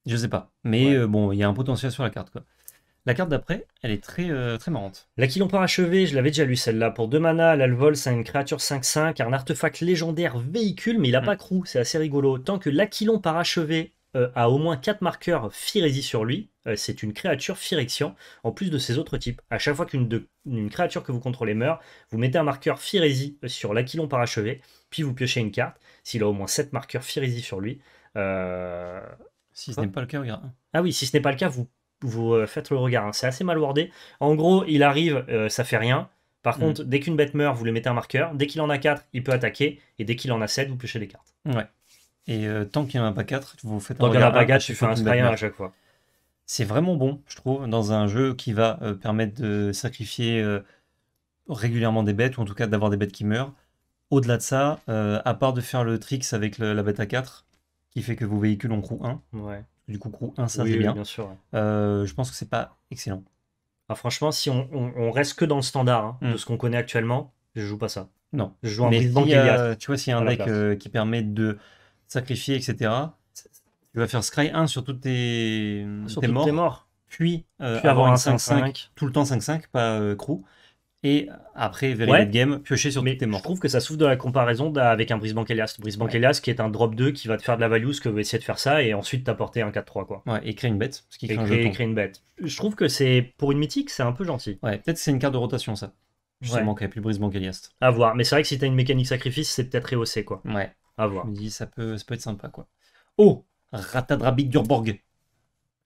Je sais pas. Mais bon, il y a un potentiel sur la carte, quoi. La carte d'après, elle est très, euh, très marrante. L'Aquilon Parachevé, je l'avais déjà lu celle-là. Pour 2 mana, elle c'est une créature 5-5, un artefact légendaire véhicule, mais il n'a mm. pas crew, c'est assez rigolo. Tant que l'Aquilon parachevé euh, a au moins 4 marqueurs Firezi sur lui, euh, c'est une créature Phyrexian, en plus de ses autres types. À chaque fois qu'une créature que vous contrôlez meurt, vous mettez un marqueur Firezi sur l'Aquilon parachevé, puis vous piochez une carte. S'il a au moins 7 marqueurs Firezi sur lui, si ce n'est hein pas le cas, regarde. Ah oui, si ce n'est pas le cas, vous vous euh, faites le regard. Hein. C'est assez mal wordé. En gros, il arrive, euh, ça fait rien. Par mm. contre, dès qu'une bête meurt, vous lui mettez un marqueur. Dès qu'il en a 4, il peut attaquer. Et dès qu'il en a 7, vous piochez les cartes. Ouais. Et euh, tant qu'il n'y en a pas 4, vous faites un regard. Tant qu'il en ah, tu fais un à chaque fois. C'est vraiment bon, je trouve, dans un jeu qui va permettre de sacrifier régulièrement des bêtes, ou en tout cas d'avoir des bêtes qui meurent. Au-delà de ça, à part de faire le tricks avec la bête à 4, qui fait que vos véhicules ont roue 1, ouais du Coucou 1, ça c'est bien. Euh, je pense que c'est pas excellent. Ah, franchement, si on, reste que dans le standard hein, de hmm. ce qu'on connaît actuellement, je joue pas ça. Non. Je joue un mais euh, Tu vois, s'il y a un deck euh, qui permet de sacrifier, etc., tu vas faire Scry 1 sur toutes tes, ah, morts, Puis, avoir, une un 5-5, tout le temps 5-5, pas crew et après Very ouais, Game, piocher sur mes tes Je trouve que ça souffre de la comparaison avec un Brisbane Elias. Brisbane ouais. qui est un drop 2 qui va te faire de la value, ce que vous essayer de faire ça, et ensuite t'apporter un 4-3. quoi. Ouais, et créer une bête. Ce qui crée, une bête. Je trouve que c'est pour une mythique, c'est un peu gentil. Ouais, peut-être c'est une carte de rotation ça. Justement, ouais. qui plus Brisbane Elias. À voir, mais c'est vrai que si t'as une mécanique sacrifice, c'est peut-être rehaussé quoi. Ouais. À voir. Je me dis, ça peut, ça peut être sympa quoi. Oh ratadrabig Durborg.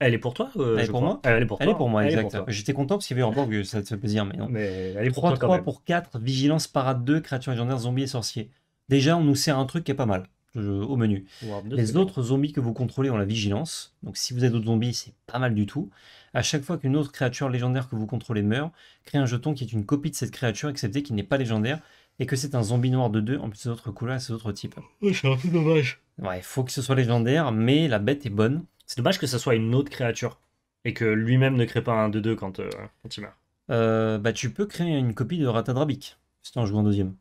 Elle est pour toi euh, Elle est pour moi Elle est pour, moi, exact. J'étais content parce qu'il y avait encore que ça te fait plaisir, mais non. Mais elle est pour 3, 3 pour 4, Vigilance, Parade 2, Créatures légendaire Zombies et Sorciers. Déjà, on nous sert un truc qui est pas mal au menu. Les autres zombies que vous contrôlez ont la Vigilance. Donc si vous êtes d'autres zombies, c'est pas mal du tout. À chaque fois qu'une autre créature légendaire que vous contrôlez meurt, crée un jeton qui est une copie de cette créature, excepté qu'il n'est pas légendaire, et que c'est un zombie noir de 2 en plus d'autres couleurs et d'autres autres types. Oui, c'est un peu dommage. Ouais, faut que ce soit légendaire, mais la bête est bonne. C'est dommage que ça soit une autre créature et que lui-même ne crée pas un 2-2 euh, quand, il meurt. Euh, bah, tu peux créer une copie de Ratadrabic si tu en joues en deuxième.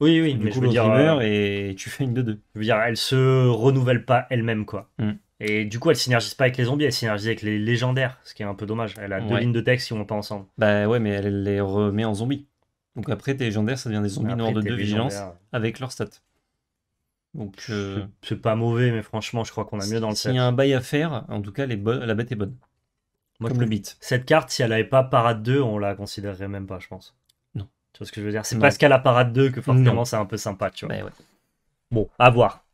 Oui, oui, mais coup, je euh, et tu fais une 2-2. Je veux dire, elle se renouvelle pas elle-même, quoi. Mm. Et du coup, elle synergise pas avec les zombies, elle synergise avec les légendaires, ce qui est un peu dommage. Elle a deux lignes de texte qui vont pas ensemble. Bah ouais, mais elle les remet en zombies. Donc après, tes légendaires, ça devient des zombies noirs de 2 vigilance avec leurs stats. Donc euh, c'est pas mauvais, mais franchement, je crois qu'on a mieux dans le set. S'il y a un bail à faire, en tout cas, les la bête est bonne. Moi, je le bite. Cette carte, si elle avait pas parade 2, on la considérerait même pas, je pense. Non. Tu vois ce que je veux dire C'est parce qu'elle a parade 2 que forcément c'est un peu sympa, tu vois. Bah bon, à voir.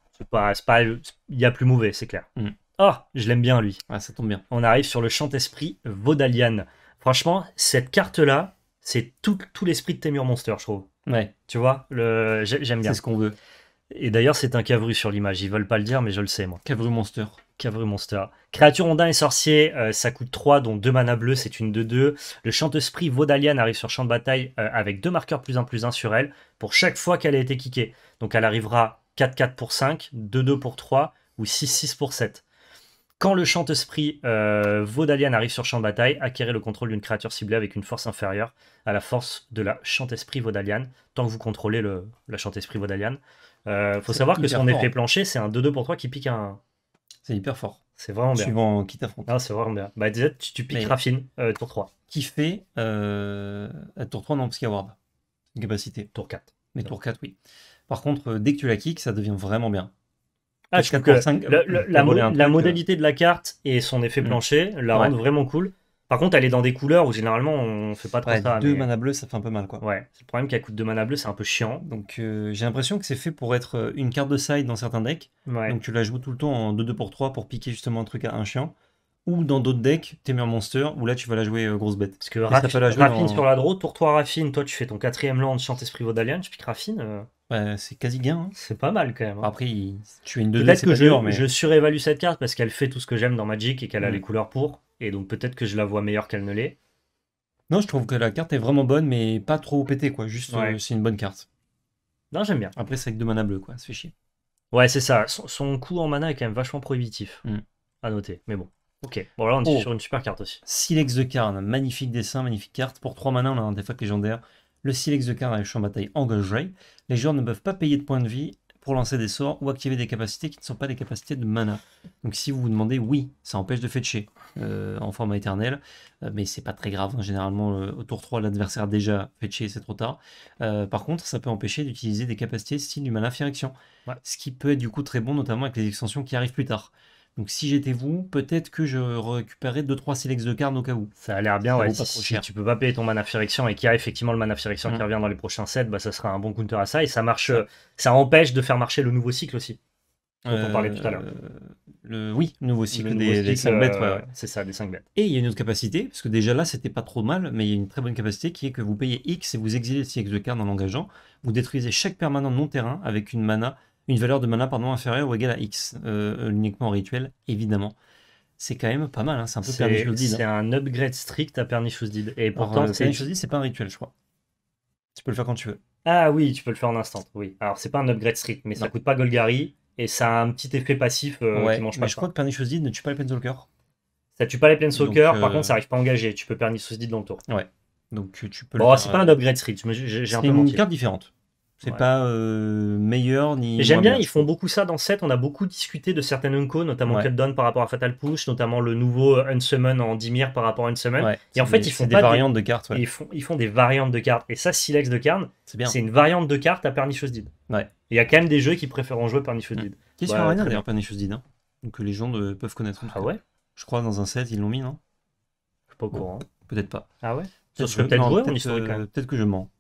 il y a plus mauvais, c'est clair. Mm. ah je l'aime bien lui. Ah, ça tombe bien. On arrive sur le chant esprit Vaudalian. Franchement, cette carte là, c'est tout, l'esprit de Temur Monster, je trouve. Ouais. Tu vois, j'aime bien. C'est ce qu'on veut. Et d'ailleurs, c'est un cavru sur l'image. Ils veulent pas le dire, mais je le sais, moi. Cavru Monster. Cavru Monster. Créature ondin et sorcier, euh, ça coûte 3, dont 2 mana bleus, c'est une 2-2. le chante esprit Vaudalian arrive sur champ de bataille euh, avec 2 marqueurs plus 1 plus 1 sur elle pour chaque fois qu'elle a été kickée. Donc elle arrivera 4-4 pour 5, 2-2 pour 3 ou 6-6 pour 7. Quand le chante esprit euh, Vaudalian arrive sur champ de bataille, acquérez le contrôle d'une créature ciblée avec une force inférieure à la force de la chante esprit Vaudalian, tant que vous contrôlez le, la chante esprit Vaudalian. Euh, faut savoir que son effet hein. plancher, c'est un 2-2 pour 3 qui pique un. C'est hyper fort. C'est vraiment bien. Suivant qui t'affronte. Ah, c'est vraiment bien. Bah, tu, piques Raffine, euh, tour 3. Qui fait. Euh, tour 3, non, parce qu'il y a Ward. capacité. Tour 4. Mais tour 4, oui. Par contre, euh, dès que tu la kicks, ça devient vraiment bien. Ah, 4, 5, la, modalité de la carte et son effet mm. plancher la rendent vraiment cool. Par contre, elle est dans des couleurs où généralement on fait pas trop ça. Deux mana bleus, ça fait un peu mal quoi. Ouais, c'est le problème qu'elle coûte deux mana bleus, c'est un peu chiant. Donc euh, j'ai l'impression que c'est fait pour être euh, une carte de side dans certains decks. Donc tu la joues tout le temps en 2-2 pour 3 pour piquer justement un truc à un chien. Ou dans d'autres decks, t'es meilleur monster, où là tu vas la jouer euh, grosse bête. Parce que Raffine sur la draw, tour toi Raffine, toi tu fais ton quatrième land, Chant Esprit Vaudalien, tu piques Raffine. Ouais, c'est quasi gain. Hein. C'est pas mal quand même. Hein. Après, tu es une 2 Peut-être que je, surévalue cette carte parce qu'elle fait tout ce que j'aime dans Magic et qu'elle a mm. les couleurs pour. Et donc peut-être que je la vois meilleure qu'elle ne l'est. Non, je trouve que la carte est vraiment bonne, mais pas trop pétée, quoi. Juste, euh, c'est une bonne carte. Non, j'aime bien. Après, c'est avec deux manas bleus, quoi. Ça fait chier. Ouais, c'est ça. Son, coût en mana est quand même vachement prohibitif. Mm. À noter. Mais bon. Ok. Bon, là, on est oh. sur une super carte aussi. Silex de Karn. Magnifique dessin, magnifique carte. Pour trois manas, on a un défaque légendaire. Le Silex de Karn a le champ de bataille engagé. Les joueurs ne peuvent pas payer de points de vie pour lancer des sorts ou activer des capacités qui ne sont pas des capacités de mana. Donc si vous vous demandez, oui, ça empêche de fetcher euh, en format éternel, euh, mais c'est pas très grave. Généralement, euh, au tour 3, l'adversaire déjà fetché, c'est trop tard. par contre, ça peut empêcher d'utiliser des capacités style du mana fire Action, ce qui peut être du coup très bon, notamment avec les extensions qui arrivent plus tard. Donc si j'étais vous, peut-être que je récupérais 2-3 silex de cartes au cas où. Ça a l'air bien, ouais. Si, tu peux pas payer ton mana Firection et qu'il y a effectivement le mana Firection qui mm. revient dans les prochains sets, bah, ça sera un bon counter à ça. Et ça marche, ça euh, empêche de faire marcher le nouveau cycle aussi. On parlait tout à l'heure. Euh, le, oui, nouveau cycle le nouveau des, des, 5 bêtes. Euh, c'est ça, des 5 bêtes. Et il y a une autre capacité, parce que déjà là, c'était pas trop mal, mais il y a une très bonne capacité qui est que vous payez X et vous exilez le X de cartes en engageant, Vous détruisez chaque permanent non-terrain avec une mana une valeur de mana pardon, inférieure ou égale à X, euh, euh, uniquement en rituel, évidemment. C'est quand même pas mal, hein, c'est un peu C'est hein. un upgrade strict à Pernicious Et pourtant, euh, c'est Pernicious c'est pas un rituel, je crois. Tu peux le faire quand tu veux. Ah oui, tu peux le faire en instant, oui. Alors, c'est pas un upgrade strict, mais ça coûte pas Golgari, et ça a un petit effet passif qui mange pas. Mais je crois que Pernicious ne tue pas les Planeswalker. Ça tue pas les plein euh... par contre, ça arrive pas à engager. Tu peux Pernicious Did dans tour. Ouais. Donc, tu peux Bon, c'est pas un upgrade strict, j'ai un peu une carte différente. C'est pas euh, meilleur ni. J'aime bien, ils font beaucoup ça dans set On a beaucoup discuté de certaines unco notamment ouais. Cutdown par rapport à Fatal Push, notamment le nouveau euh, Unsummon en Dimir par rapport à Unsummon. Et en fait, ils font des variantes de cartes. Ils, font, ils font des variantes de cartes. Et ça, Silex de Carne, c'est une variante de carte à Pernicious Dead Il y a quand même des jeux qui préfèrent jouer Pernicious Dead Qu'est-ce bah, qu'on en a d'ailleurs Pernicious Dead hein les gens peuvent connaître. Ah ouais Je crois dans un set ils l'ont mis, non Je suis pas au courant. Peut-être pas. Ah ouais hein. euh, peut-être que je mens.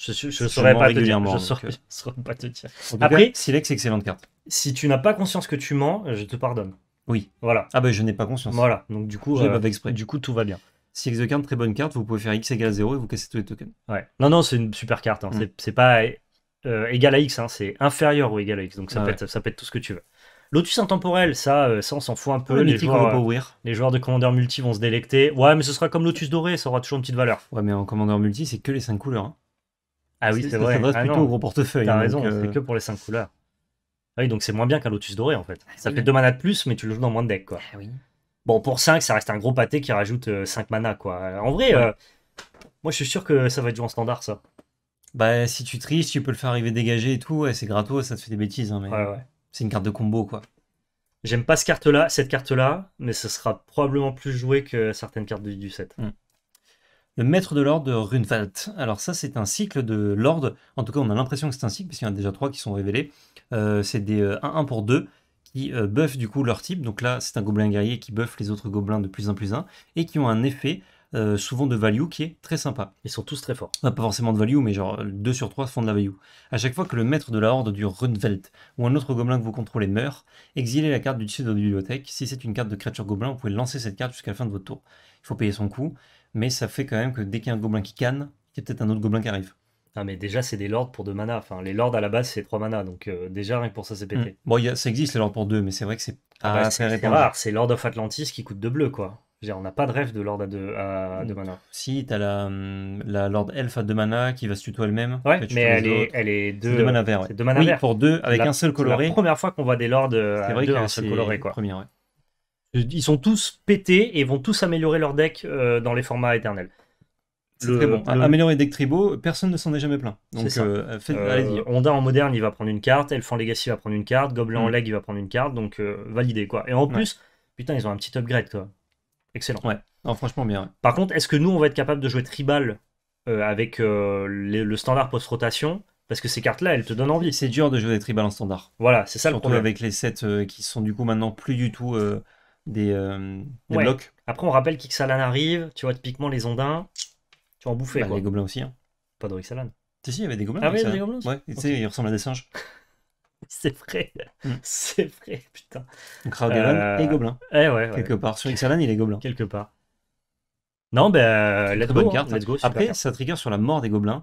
Je ne saurais pas te dire. Euh. Je saurais, pas te dire. Après, Silex, excellente carte. Si tu n'as pas conscience que tu mens, je te pardonne. Oui. Voilà. Ah ben je n'ai pas conscience. Voilà. Donc du coup, euh, Du coup, tout va bien. Silex de carte, très bonne carte. Vous pouvez faire x égale 0 et vous cassez tous les tokens. Ouais. Non, non, c'est une super carte. Hein. Mm. C'est pas euh, égal à x, hein. c'est inférieur ou égal à x. Donc ah ça, peut être, tout ce que tu veux. Lotus intemporel, ça, on s'en fout un peu. les, joueurs, de commandeur multi vont se délecter. Ouais, mais ce sera comme Lotus doré, ça aura toujours une petite valeur. Ouais, mais en commandeur multi, c'est que les 5 couleurs. Hein. Ah oui, c'est vrai. Ah plutôt gros portefeuille. T'as hein, raison, c'est euh, que pour les 5 couleurs. Ah oui, donc c'est moins bien qu'un Lotus Doré en fait. Ah ça fait 2 manas de plus, mais tu le joues dans moins de deck quoi. Bon, pour 5, ça reste un gros pâté qui rajoute 5 euh, manas quoi. En vrai, euh, moi je suis sûr que ça va être joué en standard ça. Bah, si tu triches, tu peux le faire arriver dégagé et tout, et c'est gratos, ça te fait des bêtises, hein, mais ouais, ouais. c'est une carte de combo quoi. J'aime pas là, cette carte là, mais ce sera probablement plus joué que certaines cartes du, set. Hmm. Le maître de l'ordre de Alors ça, c'est un cycle de l'ordre. En tout cas, on a l'impression que c'est un cycle, parce qu'il y en a déjà trois qui sont révélés. Euh, c'est des 1-1 euh, pour 2 qui euh, buffent du coup leur type. Donc là, c'est un gobelin guerrier qui buffe les autres gobelins de plus en plus 1 et qui ont un effet souvent de value qui est très sympa. Ils sont tous très forts. Ah, pas forcément de value, mais genre 2 sur 3 font de la value. À chaque fois que le maître de la horde du runvelt ou un autre gobelin que vous contrôlez meurt, exilez la carte du dessus de votre bibliothèque. Si c'est une carte de créature gobelin, vous pouvez lancer cette carte jusqu'à la fin de votre tour. Il faut payer son coût mais ça fait quand même que dès qu'il y a un gobelin qui canne, il y a peut-être un autre gobelin qui arrive. Ah mais déjà c'est des lords pour deux mana, enfin les lords à la base c'est trois manas donc euh, déjà rien que pour ça c'est pété. Hmm. Bon y ça existe les lords pour deux, mais c'est vrai que c'est ah, bah, c'est rare, c'est Lord of Atlantis qui coûte deux bleus quoi. on n'a pas de rêve de Lord à deux, à hmm. mana. Si, t'as la, hmm, la Lord Elf à deux mana qui va se tuto elle-même. Ouais, mais elle est, elle est deux, est deux mana vert, oui, pour deux avec un seul coloré. C'est la première fois qu'on voit des Lords à euh, un seul coloré. Quoi. Première, euh, ils sont tous pétés et vont tous améliorer leur deck euh, dans les formats éternels. C'est très bon. Le... Améliorer deck tribaux, personne ne s'en est jamais plaint. Donc, euh, Honda en moderne, il va prendre une carte. en Legacy va prendre une carte. Goblin en mm. leg, il va prendre une carte. Donc, validé quoi. Et en plus, putain, ils ont un petit upgrade quoi. Excellent. Ouais. franchement, bien. Par contre, est-ce que nous, on va être capable de jouer tribal avec le standard post-rotation parce que ces cartes-là, elles te donnent envie. C'est dur de jouer des tribales en standard. Voilà, c'est ça le Surtout avec les sets qui sont du coup maintenant plus du tout des, euh, blocs. Après, on rappelle qu'Ixalan arrive, tu vois, typiquement les ondins, tu en bouffais. Bah, Les gobelins aussi. Hein. Pas dans Ixalan. Si, si, il y avait des gobelins. Ah, oui, il y avait des gobelins Ouais, tu sais, ils ressemblent à des singes. C'est vrai, mm. c'est vrai, putain. Donc Raugalan et est euh, gobelin. Eh ouais, Quelque part. Sur Ixalan, il est gobelin. Quelque part. Non, ben, bah, let's, go, bonne carte. Après, ça trigger sur la mort des gobelins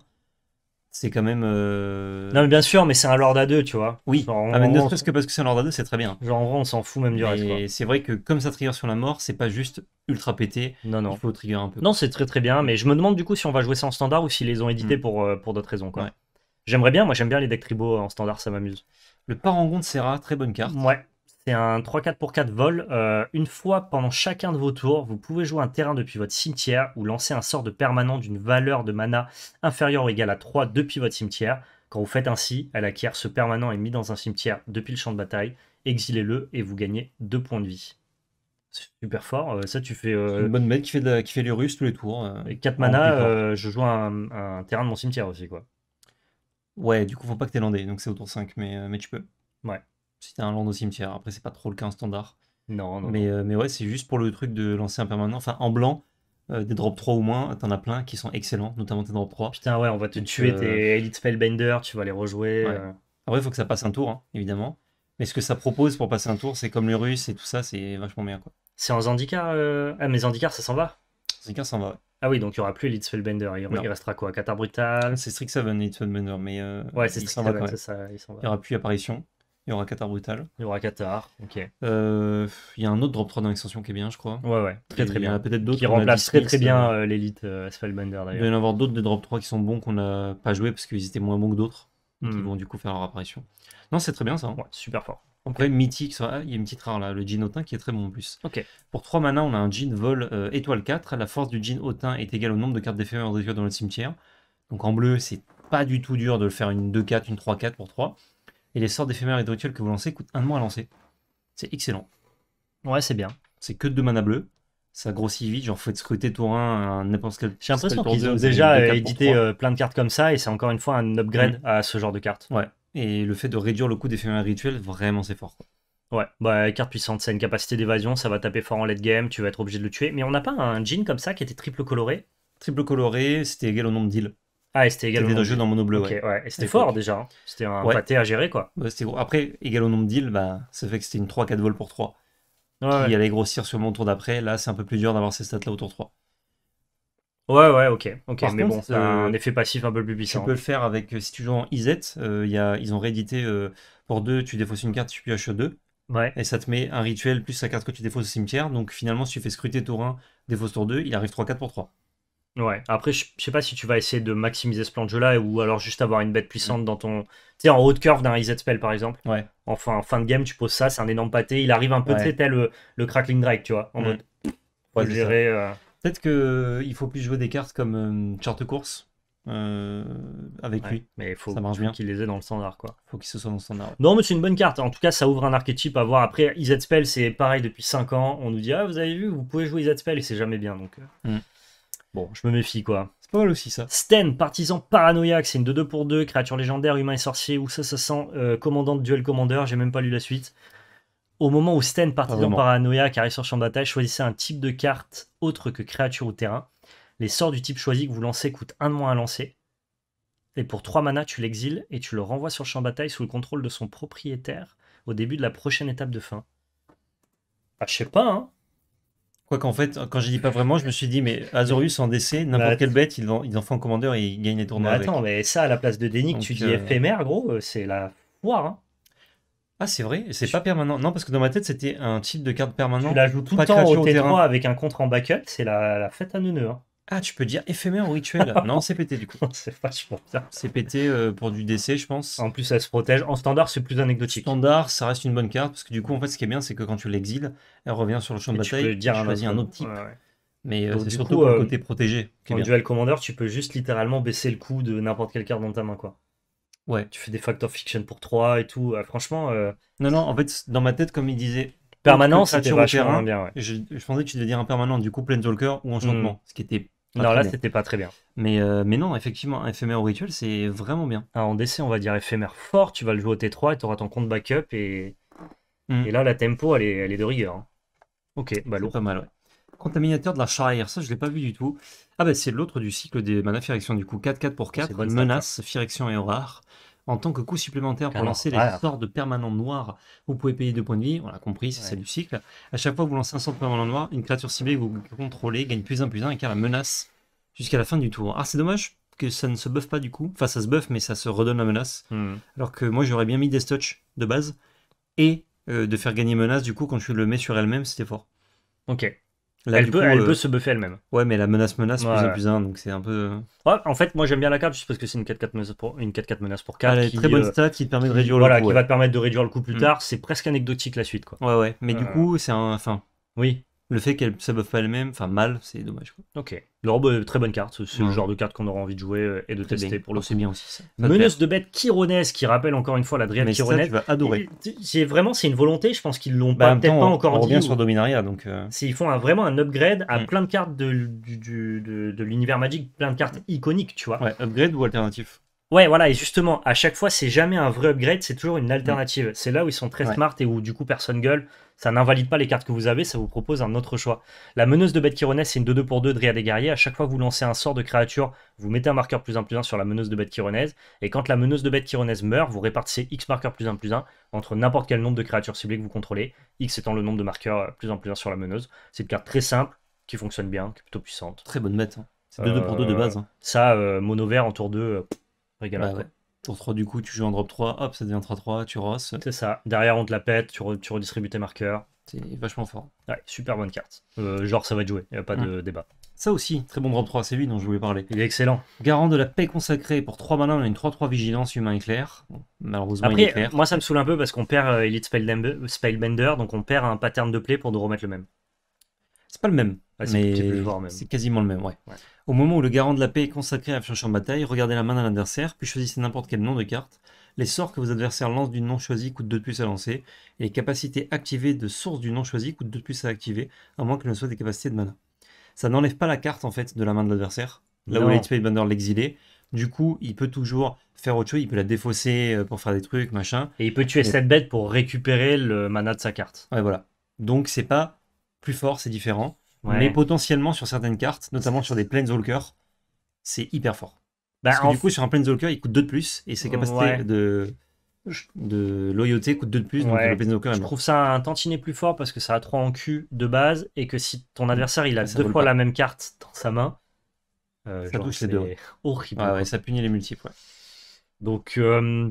c'est quand même. Euh, non, mais bien sûr, mais c'est un Lord à deux, tu vois. Oui, ah, mais ce que parce que c'est un Lord à deux, c'est très bien. Genre, en vrai, on s'en fout même du reste. c'est vrai que comme ça trigger sur la mort, c'est pas juste ultra pété. Non, non. Il faut trigger un peu. Non, c'est très très bien, mais je me demande du coup si on va jouer ça en standard ou s'ils les ont édités hmm. pour, euh, pour d'autres raisons, J'aimerais bien, moi j'aime bien les decks tribaux en standard, ça m'amuse. Le parangon de Serra, très bonne carte. Ouais, c'est un 3-4 pour 4 vol. Euh, une fois pendant chacun de vos tours, vous pouvez jouer un terrain depuis votre cimetière ou lancer un sort de permanent d'une valeur de mana inférieure ou égale à 3 depuis votre cimetière. Quand vous faites ainsi, elle acquiert ce permanent et mis dans un cimetière depuis le champ de bataille. Exilez-le et vous gagnez 2 points de vie. C'est super fort. Euh, ça, tu fais. Euh, une bonne mec qui fait, les russes tous les tours. 4 mana, je joue un, terrain de mon cimetière aussi, quoi. Ouais, du coup, faut pas que t'es landé, donc c'est au tour 5, mais, mais tu peux. Ouais si t'as un land au cimetière. Après, c'est pas trop le cas en standard. Non, non. Mais, euh, mais ouais, c'est juste pour le truc de lancer un permanent. Enfin, en blanc, euh, des drop 3 ou moins, t'en as plein qui sont excellents, notamment tes drop 3. Putain, ouais, on va te tuer euh, tes Elite Spellbender, tu vas les rejouer. Ouais. Après, il faut que ça passe un tour, hein, évidemment. Mais ce que ça propose pour passer un tour, c'est comme les Russes et tout ça, c'est vachement bien. quoi. C'est en Zandikar Ah, mais Zandikar, ça s'en va Zandikar s'en va, Ah oui, donc il n'y aura plus Elite Spellbender. Il, restera quoi Qatar Brutal C'est strict 7, Elite Spellbender. Mais, ouais, c'est Strixhaven, c'est ça. Il n'y aura plus Apparition. Il y aura Qatar Brutal. Il y aura Qatar, ok. Euh, il y a un autre Drop 3 dans l'extension qui est bien, je crois. Ouais, ouais. Très, très bien. Il y a peut-être d'autres. Qui remplace très, très bien euh, euh, l'élite Asphalt-Bender, Il va y en avoir d'autres des Drop 3 qui sont bons qu'on n'a pas joué parce qu'ils étaient moins bons que d'autres. Qui hmm. vont du coup faire leur apparition. Non, c'est très bien ça. Hein. Ouais, super fort. Après, mythique, ça, ah, il y a une petite rare là, le jean Otin qui est très bon en plus. Ok. Pour 3 mana, on a un jean vol étoile 4. La force du jean Otin est égale au nombre de cartes d'éphémère dans le cimetière. Donc en bleu, c'est pas du tout dur de le faire une 2-4, une 3-4 pour 3. Et les sorts d'éphémères et de rituels que vous lancez coûtent un de moins à lancer. C'est excellent. Ouais, c'est bien. C'est que de mana bleus. Ça grossit vite, genre faut être scruté tour 1 n'importe quel. J'ai l'impression qu'ils ont déjà édité euh, plein de cartes comme ça et c'est encore une fois un upgrade mm. à ce genre de cartes. Ouais. Et le fait de réduire le coût d'éphémère rituel, vraiment c'est fort. Ouais, bah, carte puissante, c'est une capacité d'évasion, ça va taper fort en late game, tu vas être obligé de le tuer. Mais on n'a pas un jean comme ça qui était triple coloré Triple coloré, c'était égal au nombre d'îles. Ah, et c'était égal au nombre. jeu dans Mono Bleu, c'était fort déjà. Hein. C'était un pâté à gérer, quoi. Après, égal au nombre d'îles, bah, ça fait que c'était une 3-4 vol pour 3. il allait grossir sur mon tour d'après. Là, c'est un peu plus dur d'avoir ces stats-là au tour 3. Ouais, ouais, ok. mais bon, c'est un euh, effet passif un peu plus puissant. Tu peux le faire avec, euh, si tu joues en IZ, e euh, y a, ils ont réédité pour 2, tu défausses une carte, tu pioches 2. Ouais. Et ça te met un rituel plus la carte que tu défausses au cimetière. Donc finalement, si tu fais scruter tour 1, défausse tour 2, il arrive 3-4 pour 3. Ouais, après, je sais pas si tu vas essayer de maximiser ce plan de jeu-là ou alors juste avoir une bête puissante mm. dans ton. Tu sais, en haut de curve d'un reset spell par exemple. Ouais. Enfin, en fin de game, tu poses ça, c'est un énorme pâté. Il arrive un peu, Ouais. tu euh, le, Crackling Drake, tu vois. En mm. mode. Euh, Peut-être qu'il euh, faut plus jouer des cartes comme chart charte course avec lui. Mais il faut qu'il les ait dans le standard, quoi. faut qu'il se soit dans le standard. Non, mais c'est une bonne carte. En tout cas, ça ouvre un archétype à voir. Après, IZ Spell, c'est pareil depuis 5 ans. On nous dit, ah, vous avez vu, vous pouvez jouer IZ Spell et c'est jamais bien. Donc, mm. Bon, je me méfie quoi. C'est pas mal aussi ça. Sten, partisan paranoïaque, c'est une 2 2 pour 2, créature légendaire, humain et sorcier, ou ça, ça sent euh, commandant de duel commandeur, j'ai même pas lu la suite. Au moment où Sten, partisan paranoïaque, arrive sur champ de bataille, choisissez un type de carte autre que créature ou terrain. Les sorts du type choisi que vous lancez coûtent 1 de moins à lancer. Et pour 3 mana, tu l'exiles et tu le renvoies sur champ de bataille sous le contrôle de son propriétaire au début de la prochaine étape de fin. Ah, je sais pas, hein. Quoi qu'en fait, quand j'ai dit pas vraiment, je me suis dit, mais Azorius en DC, n'importe quelle bête, il en, en, fait commandeur et il gagne les tournois. Mais attends, mais ça, à la place de Denik, tu dis euh, éphémère, gros, euh, c'est la foire. Hein. Ah, c'est vrai, c'est pas permanent. Non, parce que dans ma tête, c'était un type de carte permanent. Tu la joues tout le temps au T3 avec un contre en backup, c'est la, fête à neuneu hein. Ah, tu peux dire éphémère ou rituel Non, c'est pété du coup. c'est vachement C'est pété euh, pour du décès, je pense. En plus, elle se protège. En standard, c'est plus anecdotique. Standard, ça reste une bonne carte parce que du coup, en fait, ce qui est bien, c'est que quand tu l'exiles, elle revient sur le champ de bataille. Tu dire choisis un autre type. Mais euh, c'est surtout pour le euh, côté protégé. En bien. duel commander, tu peux juste littéralement baisser le coût de n'importe quelle carte dans ta main, quoi. Ouais. Tu fais des Factor fiction pour 3 et tout. franchement. Non, non, en fait, dans ma tête, comme il disait, permanent, c'était vachement terrain, bien. Je, pensais que tu devais dire un permanent, du coup, Planeswalker ou enchantement, hmm. ce qui était non, là, c'était pas très bien. Mais, euh, mais non, effectivement, éphémère au rituel, c'est vraiment bien. Ah, en décès, on va dire éphémère fort, tu vas le jouer au T3 et tu auras ton compte backup. Et, hmm. et là, la tempo, elle est, de rigueur. Hein. Ok, bah lourd. mal, Contaminateur de la charrière, ça je l'ai pas vu du tout. Ah bah c'est l'autre du cycle des manas bah, Firection, du coup 4-4 pour 4, menace, Firection et horreur en tant que coût supplémentaire pour lancer les sorts de permanent noir, Vous pouvez payer deux points de vie, on l'a compris, c'est celle du cycle. À chaque fois que vous lancez un sort de permanent noir, une créature ciblée que vous contrôlez gagne plus un plus un et car la menace jusqu'à la fin du tour. Ah, c'est dommage que ça ne se buff pas du coup. Enfin, ça se buff, mais ça se redonne la menace. Hmm. Alors que moi, j'aurais bien mis des touch de base et euh, de faire gagner menace du coup quand tu le mets sur elle-même, c'était fort. Ok elle, peut, elle euh, peut, se buffer elle-même. Ouais, mais la menace menace plus un plus 1, donc c'est un peu. Euh, en fait, moi j'aime bien la carte juste parce que c'est une 4-4 menace pour, une 4, menace pour 4. elle a très bonne euh, stat qui permet de réduire le coup. Voilà, qui va te permettre de réduire le coup plus mm. tard. C'est presque anecdotique la suite. Quoi. Ouais, ouais. Mais du coup, c'est un. Enfin, oui. Le fait qu'elle ne savent pas elles-mêmes, enfin mal, c'est dommage. Ok. L'orbe, très bonne carte. C'est le genre de carte qu'on aura envie de jouer euh, et de tester pour le oh, C'est bien aussi ça. Menace de bête Kironès qui rappelle encore une fois la Dryade Mais ça, tu vas adorer. C'est vraiment c'est une volonté, je pense qu'ils l'ont bah, peut-être pas encore dit. revient sur Dominaria, donc euh. Ils font vraiment un upgrade à mm. plein de cartes de, l'univers Magic, plein de cartes iconiques, tu vois. ouais, upgrade ou alternatif Ouais, voilà, et justement, à chaque fois, c'est jamais un vrai upgrade, c'est toujours une alternative. Mm. C'est là où ils sont très smart et où du coup personne gueule. Ça n'invalide pas les cartes que vous avez, ça vous propose un autre choix. La meneuse de bête Kyronaise, c'est une 2-2 pour 2 de des Guerriers. À chaque fois que vous lancez un sort de créature, vous mettez un marqueur plus 1 plus 1 sur la meneuse de bête Kyronaise. Et quand la meneuse de bête Kyronaise meurt, vous répartissez X marqueur plus 1 plus 1 entre n'importe quel nombre de créatures ciblées que vous contrôlez. X étant le nombre de marqueurs euh, plus 1 plus 1 sur la meneuse. C'est une carte très simple, qui fonctionne bien, qui est plutôt puissante. Très bonne bête. Hein. C'est 2-2 pour 2 de euh, base. Hein. Ça, euh, mono vert en tour 2. Régale. 3, bah du coup, tu joues en drop 3, hop, ça devient 3-3, tu rosses. C'est ça. Derrière, on te la pète, tu, redistribues tes marqueurs. C'est vachement fort. Ouais, super bonne carte. Euh, genre, ça va être joué, il a pas de débat. Ça aussi, très bon drop 3, c'est lui dont je voulais parler. Il est excellent. Garant de la paix consacrée pour 3 malins, on a une 3-3 vigilance, humain et clair. malheureusement, Après, clair. Moi, ça me saoule un peu parce qu'on perd euh, Elite Spellbender, donc on perd un pattern de play pour nous remettre le même. C'est pas le même. c'est quasiment le même, ouais. Au moment où le garant de la paix est consacré à chercher en bataille, regardez la main de l'adversaire, puis choisissez n'importe quel nom de carte. Les sorts que vos adversaires lancent du nom choisi coûtent 2 de plus à lancer, et les capacités activées de source du nom choisi coûtent 2 de plus à activer, à moins que ne soit des capacités de mana. Ça n'enlève pas la carte en fait de la main de l'adversaire, là où le Bender l'exilé. Du coup, il peut toujours faire autre chose, il peut la défausser euh, pour faire des trucs, machin. Et il peut tuer cette bête pour récupérer le mana de sa carte. Ouais, voilà. Donc c'est pas plus fort, c'est différent. Mais potentiellement sur certaines cartes, notamment sur des Planeswalkers, c'est hyper fort. Bah, parce que du coup, sur un Planeswalker, il coûte 2 de plus et ses capacités de loyauté coûte 2 de plus. Donc je trouve ça un tantinet plus fort parce que ça a 3 en Q de base et que si ton adversaire il a deux fois la même carte dans sa main, euh, ça touche les deux. Horrible. Ah ça punit les multiples. Donc euh,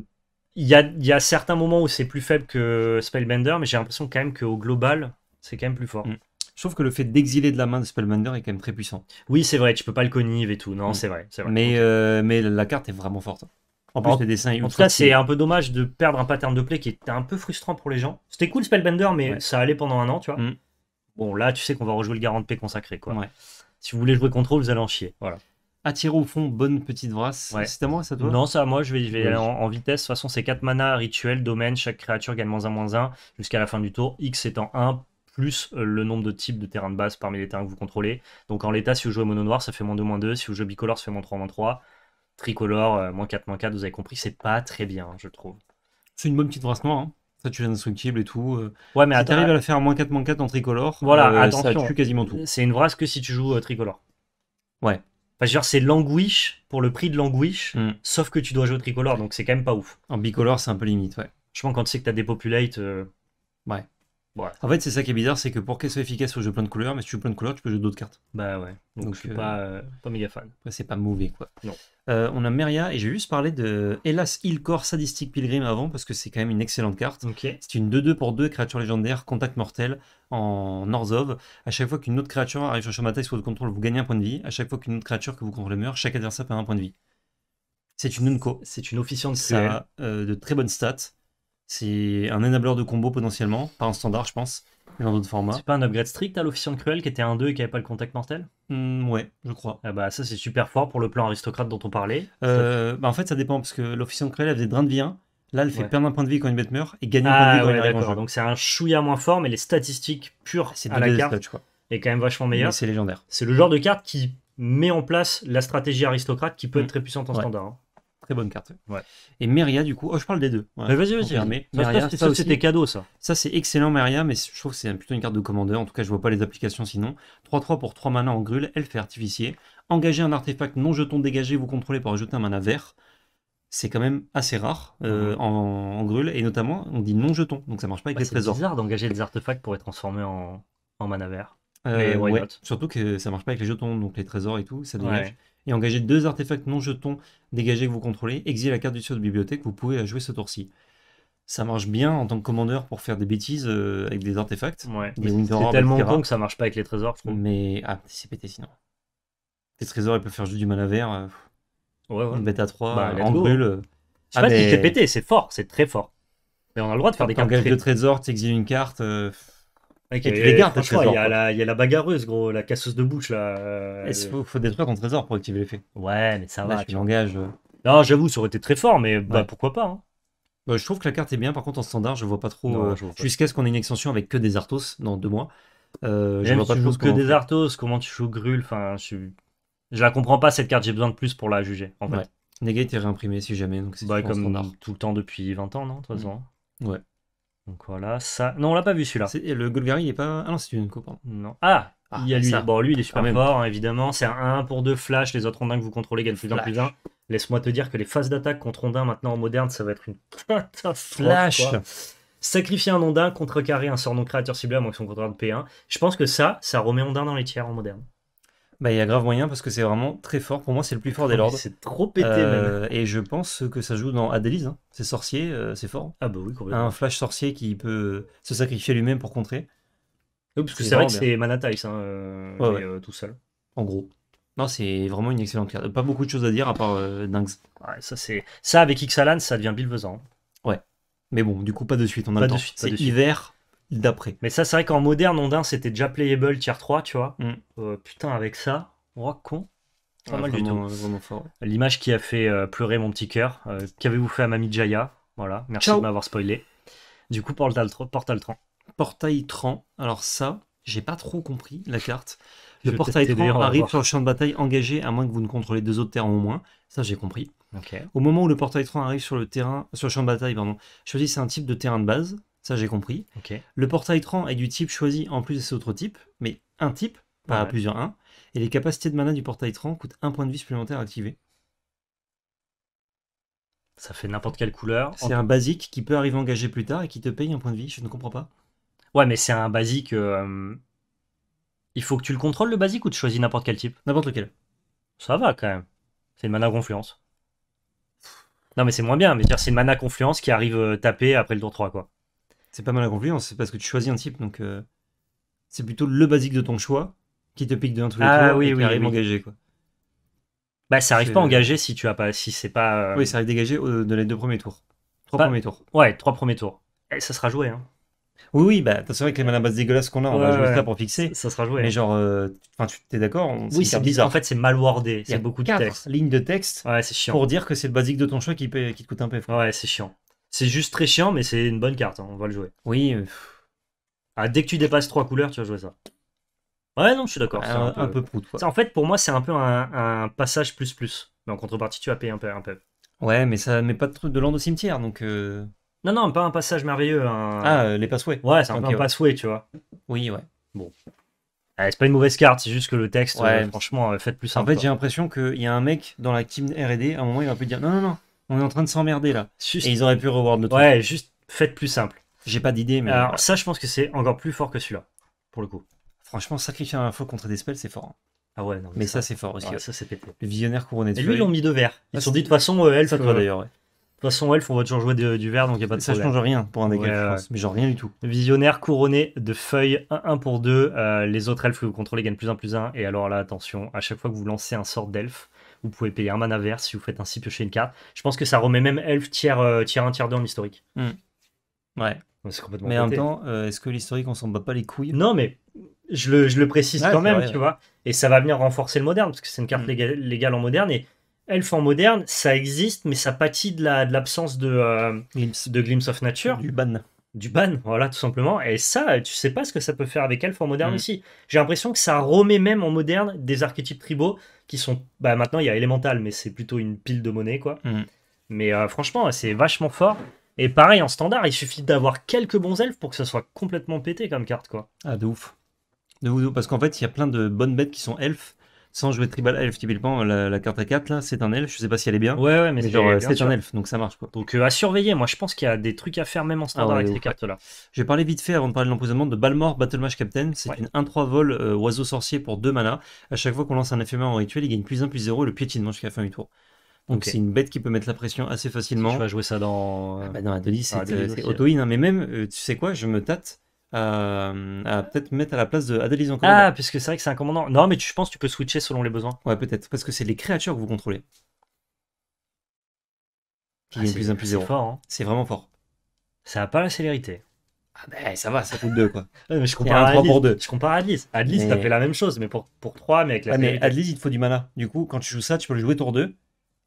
il y, a, y, a, certains moments où c'est plus faible que Spellbender, mais j'ai l'impression quand même qu'au global, c'est quand même plus fort. Mm. Je trouve que le fait d'exiler de la main de Spellbender est quand même très puissant. Oui, c'est vrai, tu peux pas le connive et tout. Non, mm. c'est vrai, vrai, Mais, euh, mais la carte est vraiment forte. En plus, les dessins. En tout cas, c'est un peu dommage de perdre un pattern de play qui était un peu frustrant pour les gens. C'était cool Spellbender, mais ça allait pendant un an, tu vois. Mm. Bon, là, tu sais qu'on va rejouer le garant de paix consacré, quoi. Si vous voulez jouer contrôle, vous allez en chier. Voilà. Attirer au fond, bonne petite brasse. C'est à moi, ça, toi Non, ça moi, je vais, je vais en, vitesse. De toute façon, c'est 4 mana, rituel, domaine, chaque créature gagne moins 1, moins 1, jusqu'à la fin du tour, X étant 1, plus euh, le nombre de types de terrains de base parmi les terrains que vous contrôlez. Donc en l'état, si vous jouez mono noir, ça fait moins 2, moins 2. Si vous jouez bicolore, ça fait moins 3, moins 3. Tricolore, euh, moins 4, moins 4, vous avez compris, c'est pas très bien, je trouve. C'est une bonne petite brasse noire. Hein. Ça tue l'indestructible et tout. Euh, ouais, mais si t'arrives à la faire moins 4, moins 4 en tricolore, voilà, ça tue quasiment tout. C'est une brasse que si tu joues tricolore. Ouais. Enfin, c'est-à-dire, c'est languish pour le prix de languish, hmm. sauf que tu dois jouer tricolore, donc c'est quand même pas ouf. En bicolore, c'est un peu limite, ouais. Je pense quand tu sais que tu as des populates. Ouais. En fait, c'est ça qui est bizarre, c'est que pour qu'elle soit efficace il faut jouer plein de couleurs, mais si tu joues plein de couleurs, tu peux jouer d'autres cartes. Bah ouais. Donc, je suis euh, euh, pas, méga fan. c'est pas mauvais quoi. Non. Euh, on a Meria, et j'ai juste parlé de Hélas Ilkor Sadistic Pilgrim avant, parce que c'est quand même une excellente carte. C'est une 2-2 pour 2 créature légendaire, contact mortel en Orzhov. À chaque fois qu'une autre créature arrive sur le champ de bataille sous votre contrôle, vous gagnez un point de vie. À chaque fois qu'une autre créature que vous contrôlez meurt, chaque adversaire perd un point de vie. C'est une Unco. C'est une officiante de très bonnes stats. C'est un enabler de combo potentiellement, pas en standard, je pense, mais dans d'autres formats. C'est pas un upgrade strict à de cruel qui était un 2 et qui avait pas le contact mortel mmh, Ouais, je crois. Ah bah ça c'est super fort pour le plan aristocrate dont on parlait. Euh, bah, en fait ça dépend parce que de cruel elle faisait drain de vie 1. Là, elle fait perdre un point de vie quand une bête meurt et gagner un point de vie ah quand elle est en Donc c'est un chouïa moins fort, mais les statistiques pures c'est à la carte quoi. est quand même vachement meilleure. C'est légendaire. C'est le genre de carte qui met en place la stratégie aristocrate qui peut mmh. être très puissante en standard. Hein. Très bonne carte. Et Meria, du coup, oh, je parle des deux. vas-y, vas-y. ça, c'était cadeau, ça. Ça, c'est excellent, Meria, mais je trouve que c'est plutôt une carte de commandeur. En tout cas, je vois pas les applications sinon. 3-3 pour 3 mana en elle fait artificier. Engager un artefact non jeton dégagé, vous contrôlez pour ajouter un mana vert. C'est quand même assez rare euh, en, en, et notamment, on dit non jeton, donc ça marche pas avec bah, les trésors. C'est bizarre d'engager des artefacts pour être transformé en, en mana vert. Euh, ouais, surtout que ça marche pas avec les jetons, donc les trésors et tout, ça dégage. Et engager deux artefacts non jetons dégagés que vous contrôlez, exilez la carte du sur de bibliothèque, vous pouvez jouer ce tour-ci. Ça marche bien en tant que commandeur pour faire des bêtises euh, avec des artefacts. Ouais. C'est tellement bon que ça marche pas avec les trésors, Mais ah, c'est pété sinon. Les trésors, ils peuvent faire juste du mal à vert. Euh, ouais, ouais. Une bêta 3, en brûle. Je sais pas ah, si c'est pété, c'est fort, c'est très fort. Mais on a le droit de faire des cartes. T'engages deux trésors, t'exiles une carte il y, a la, bagarreuse, gros, la casseuse de bouche. là. Euh, il faut, faut, détruire ton trésor pour activer l'effet. Ouais, mais ça va. Tu l'engages. Euh. Non, j'avoue, ça aurait été très fort, mais bah, pourquoi pas. Hein. Bah, je trouve que la carte est bien. Par contre, en standard, je vois pas trop. Euh, jusqu'à ce qu'on ait une extension avec que des Arthos dans deux mois. Euh, vois pas tu que des Arthos, comment tu joues Grul Enfin, je... je la comprends pas cette carte. J'ai besoin de plus pour la juger. En fait. Ouais. est réimprimé si jamais. Donc c'est bah, comme tout le temps depuis 20 ans, non De toute mm. façon. Ouais. Donc voilà, ça. Non, on l'a pas vu celui-là. Le Golgari, il est pas. Ah non, c'est une copain hein. Non. Ah, ah, il y a lui. Bon, lui, il est super ah, fort, hein, évidemment. C'est un 1 pour 2 flash. Les autres Ondins que vous contrôlez gagnent plus d'un plus d'un. Laisse-moi te dire que les phases d'attaque contre Ondins, maintenant en moderne, ça va être une Flash Sacrifier un contre Carré, un sort non créateur ciblé à moins que son contrat de P1. Je pense que ça, ça remet Ondin dans les tiers en moderne. Bah, il y a grave moyen parce que c'est vraiment très fort. Pour moi, c'est le plus fort des oh, lords. C'est trop pété, euh, Et je pense que ça joue dans Adélise. Hein. C'est sorcier, euh, c'est fort. Ah, bah oui, complètement. Un flash sorcier qui peut se sacrifier lui-même pour contrer. Oui, parce que c'est vrai que c'est mana hein, euh, tout seul. En gros. Non, c'est vraiment une excellente carte. Pas beaucoup de choses à dire à part euh, Ouais, ça, ça, avec Ixalan, ça devient bilvesant. Ouais. Mais bon, du coup, pas de suite. On a pas le temps. C'est hiver, d'après. Mais ça, c'est vrai qu'en moderne, Ondin, c'était déjà playable tier 3, tu vois. Mm. Euh, putain, avec ça, oh, con. Pas mal du tout. Euh, L'image qui a fait euh, pleurer mon petit cœur. Qu'avez-vous fait à Mamie Jaya Voilà, merci de m'avoir spoilé. Du coup, Portal, Portal Tran. Portail Tran, alors ça, j'ai pas trop compris la carte. Le portail Tran arrive sur le champ de bataille engagé, à moins que vous ne contrôlez deux autres terrains au moins. Ça, j'ai compris. Au moment où le portail Tran arrive sur le, terrain, sur le champ de bataille, pardon, c'est un type de terrain de base, ça, j'ai compris. Le portail tran est du type choisi en plus de ses autres types, mais un type, pas plusieurs un. Hein, et les capacités de mana du portail tran coûtent un point de vie supplémentaire activé. Ça fait n'importe quelle couleur. C'est un basique qui peut arriver engagé plus tard et qui te paye un point de vie. Je ne comprends pas. Ouais, mais c'est un basique. Euh, il faut que tu le contrôles le basique ou tu choisis n'importe quel type N'importe lequel. Ça va quand même. C'est une mana confluence. Non, mais c'est moins bien. Mais c'est une mana confluence qui arrive euh, taper après le tour 3, quoi c'est pas mal à conclure, c'est parce que tu choisis un type, donc euh, c'est plutôt le basique de ton choix qui te pique de l'un tous les ah tours et qui arrive engagé quoi. Bah ça arrive pas engager si tu as pas si c'est pas. Euh, oui, ça arrive dégagé euh, de les deux premiers tours, trois premiers tours. Ouais, trois premiers tours. Et eh, ça sera joué. Hein. Oui, oui, bah c'est vrai que les à dégueulasses qu'on a, on va jouer ça pour fixer. Ça, sera joué. Mais hein. genre, enfin tu es d'accord Oui, c'est bizarre. En fait, c'est mal wordé. C'est beaucoup de texte. lignes de texte. chiant. Pour dire que c'est le basique de ton choix qui, qui te coûte un peu. Ouais, c'est chiant. C'est juste très chiant, mais c'est une bonne carte. Hein, on va le jouer. Oui. Euh, ah, dès que tu dépasses trois couleurs, tu vas jouer ça. Ouais, non, je suis d'accord. c'est un, peu- prout, en fait, pour moi, c'est un peu un, passage plus plus. Mais en contrepartie, tu vas payer un peu, un peu. Ouais, mais ça met pas de truc de land au cimetière, donc. Euh. Non, non, pas un passage merveilleux. Ah, euh, les passouets. Ouais, c'est un peu un tu vois. Oui, ouais. Bon. c'est pas une mauvaise carte, c'est juste que le texte, franchement, fait faites plus En fait, j'ai l'impression qu'il y a un mec dans la team RD, à un moment, il va peut-être dire non, non, non, on est en train de s'emmerder là. Et ils auraient pu reward notre... truc. Ouais, juste faites plus simple. J'ai pas d'idée, mais. Alors, ça, je pense que c'est encore plus fort que celui-là, pour le coup. Franchement, sacrifier un info contre des spells, c'est fort. Hein. Ah ouais, non, mais, ça, c'est fort aussi. Ça, c'est pété. visionnaire couronné de Et lui, ils l'ont mis de vert. Ils ah, se sont dit, de toute façon, elf... Ça, toi, d'ailleurs, De toute façon, Elf, on va toujours jouer du vert, donc il n'y a pas de ça je Ça change rien pour un dégât, je pense. mais genre rien du tout. Visionnaire couronné de feuilles 1 pour 2. Euh, les autres elfes que vous contrôlez gagnent plus 1 plus 1. Et alors là, attention, à chaque fois que vous lancez un sort d'elfe, vous pouvez payer un mana vert si vous faites ainsi piocher une carte. Je pense que ça remet même Elf tiers, euh, tiers 1, tiers 2 en historique. Hmm. Ouais. Complètement mais en même temps, euh, est-ce que l'historique, on s'en bat pas les couilles Non, mais je le, je le précise quand même, tu vois. Et ça va venir renforcer le moderne, parce que c'est une carte hmm. légale, en moderne. Et Elf en moderne, ça existe, mais ça pâtit de l'absence la, de, l'absence euh, glimpse. de Glimpse of Nature. Du ban du ban, voilà, tout simplement. Et ça, tu sais pas ce que ça peut faire avec Elf en moderne ici. Mm. aussi. J'ai l'impression que ça remet même en moderne des archétypes tribaux qui sont. Bah, maintenant, il y a élémental mais c'est plutôt une pile de monnaie, quoi. Mm. Mais euh, franchement, c'est vachement fort. Et pareil, en standard, il suffit d'avoir quelques bons elfes pour que ça soit complètement pété comme carte, quoi. Ah, de ouf. De ouf, parce qu'en fait, il y a plein de bonnes bêtes qui sont elfes sans jouer tribal elf typiquement la, carte à 4 là c'est un Elf, je sais pas si elle est bien ouais ouais mais, c'est un Elf, donc ça marche quoi donc euh, à surveiller moi je pense qu'il y a des trucs à faire même en standard ah avec ces cartes là j'ai parlé vite fait avant de parler de l'empoisonnement, de Balmor Battlemash Captain c'est une 1-3 vol euh, oiseau sorcier pour 2 mana à chaque fois qu'on lance un éphémère en rituel il gagne plus 1 plus 0 le piétinement jusqu'à la fin du tour donc c'est une bête qui peut mettre la pression assez facilement. tu vas jouer ça dans. la ah bah c'est euh, hein. auto-in. Hein. Mais même, tu sais quoi, je me tâte euh, à peut-être mettre à la place de en commandant. Ah, parce que c'est vrai que c'est un commandant. Non, mais tu, je pense que tu peux switcher selon les besoins. Ouais, peut-être, parce que c'est les créatures que vous contrôlez. Qui ah, plus plus hein. C'est vraiment fort. Ça n'a pas la célérité. Ah ben ça va, ça coûte 2 quoi. mais je compare à 3 t'as fait la même chose, mais pour, pour 3, mais avec la ah, mais il te faut du mana. Du coup, quand tu joues ça, tu peux le jouer tour 2.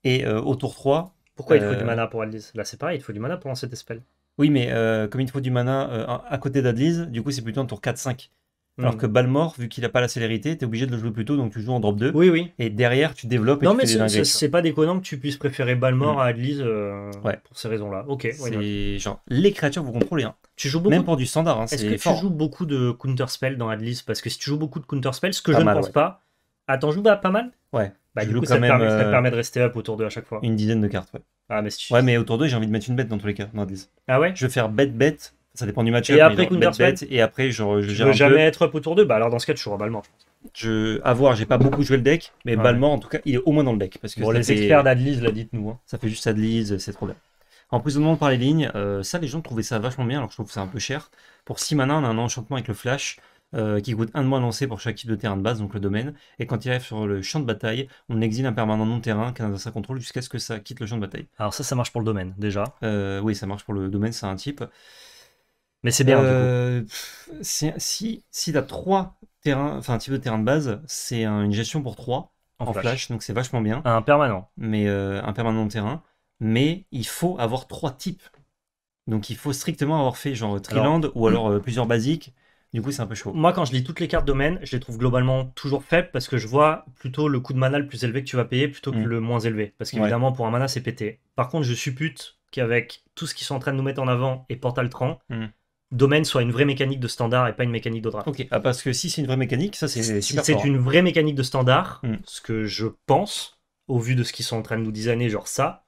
Et euh, au tour 3. Pourquoi il te faut euh, du mana pour Adlis Là, c'est pareil, il te faut du mana pour lancer tes spells. Oui, mais euh, comme il te faut du mana euh, à côté d'Adlis, du coup, c'est plutôt un tour 4-5. Hmm. Alors que Balmor, vu qu'il n'a pas la célérité, tu es obligé de le jouer plus tôt, donc tu joues en drop 2. Oui, oui. Et derrière, tu développes et tu fais Non, mais c'est pas déconnant que tu puisses préférer Balmor hmm. à Adlise euh, pour ces raisons-là. Ok, genre, les créatures vous contrôlez. Hein. Tu joues beaucoup Même pour du standard, hein, Est-ce que tu joues beaucoup de counter spell dans Adlis Parce que si tu joues beaucoup de counter spell ce que je ne pense pas. Attends, ah, joues pas, pas mal Ouais. Bah, du coup, ça, te permet, ça, te permet, de rester up autour de à chaque fois. Une dizaine de cartes, ouais. Ah, mais Ouais, mais autour d'eux, j'ai envie de mettre une bête dans tous les cas. Ah ouais Je vais faire bête-bête. Ça dépend du match. Et après Et après, je tu veux jamais être up autour d'eux Bah alors dans ce cas, tu joueras Balmor, je À voir, j'ai pas beaucoup joué le deck, mais ballement en tout cas, il est au moins dans le deck. Parce que les experts d'Adlise, là, dites-nous. Hein. Ça fait juste Adlise, c'est trop bien. Emprisonnement par les lignes, euh, ça, les gens trouvaient ça vachement bien, alors je trouve c'est un peu cher. Pour 6 mana, on a un enchantement avec le flash. Euh, qui coûte un de moins lancé pour chaque type de terrain de base, donc le domaine. Et quand il arrive sur le champ de bataille, on exile un permanent non terrain qu'un est dans contrôle jusqu'à ce que ça quitte le champ de bataille. Alors ça, ça marche pour le domaine déjà. Euh, oui, ça marche pour le domaine, c'est un type. Mais c'est bien. du coup. Euh, si, si, si t'as trois terrains, enfin un type de terrain de base, c'est une gestion pour trois en, flash. donc c'est vachement bien. Un permanent. Mais un permanent non terrain. Mais il faut avoir trois types donc il faut strictement avoir fait genre Triland ou alors plusieurs basiques du coup, c'est un peu chaud. Moi, quand je lis toutes les cartes domaine, je les trouve globalement toujours faibles parce que je vois plutôt le coût de mana le plus élevé que tu vas payer plutôt que mm. le moins élevé. Parce qu'évidemment, pour un mana, c'est pété. Par contre, je suppute qu'avec tout ce qu'ils sont en train de nous mettre en avant et Portal Tran, mm. Domaine soit une vraie mécanique de standard et pas une mécanique de draft. Ok, ah, parce que si c'est une vraie mécanique, ça c'est si C'est une vraie mécanique de standard, mm. ce que je pense, au vu de ce qu'ils sont en train de nous designer, genre ça,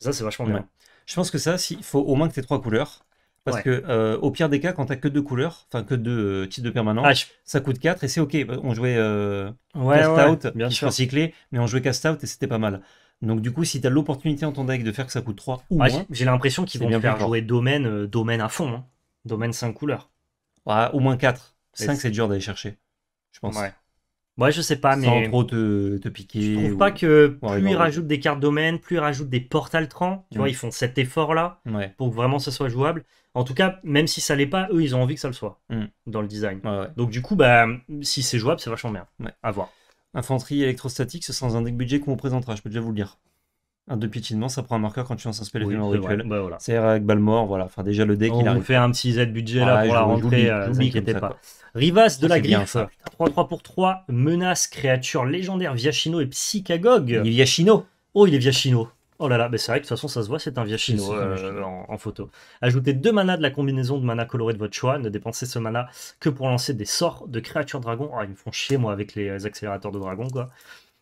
ça c'est vachement bien. Je pense que ça, il faut au moins que tu trois couleurs. Parce que euh, au pire des cas, quand t'as que deux couleurs, enfin que deux euh, types de permanents, ah, ça coûte 4 et c'est ok. On jouait euh, Cast Out, bien sûr. mais on jouait Cast Out et c'était pas mal. Donc du coup, si t'as l'opportunité en ton deck de faire que ça coûte 3 ou moins, j'ai l'impression qu'ils vont bien faire jouer domaine, domaine à fond, hein. domaine 5 couleurs. Ouais, au moins 4. 5 c'est dur d'aller chercher, je pense. Ouais. je sais pas, mais. Sans trop te, piquer. Je trouve pas que plus ils rajoutent des cartes domaine, plus ils rajoutent des portes trans. Tu vois, mm. ils font cet effort-là pour que vraiment ça soit jouable. En tout cas, même si ça l'est pas, eux, ils ont envie que ça le soit mm. dans le design. Donc du coup, bah, si c'est jouable, c'est vachement bien. Ouais. À voir. Infanterie électrostatique, ce sera un deck budget qu'on vous présentera, je peux déjà vous le dire. Un deux piétinement, ça prend un marqueur quand tu lances un spell bah, voilà. C'est avec Balmore, voilà. Enfin, déjà le deck, on il a fait un petit Z budget là ah, pour la rentrée, euh, pas. Rivas de la Griffe, 3-3 pour 3, menace, créature légendaire, Viachino et Psychagogue. Il est Viachino Oh, il est Viachino Oh là là, mais c'est vrai que de toute façon ça se voit, c'est un vieux chinois en, photo. Ajoutez deux manas de la combinaison de manas colorée de votre choix. Ne dépensez ce mana que pour lancer des sorts de créatures dragons. oh, ils me font chier moi avec euh, les accélérateurs de dragons quoi.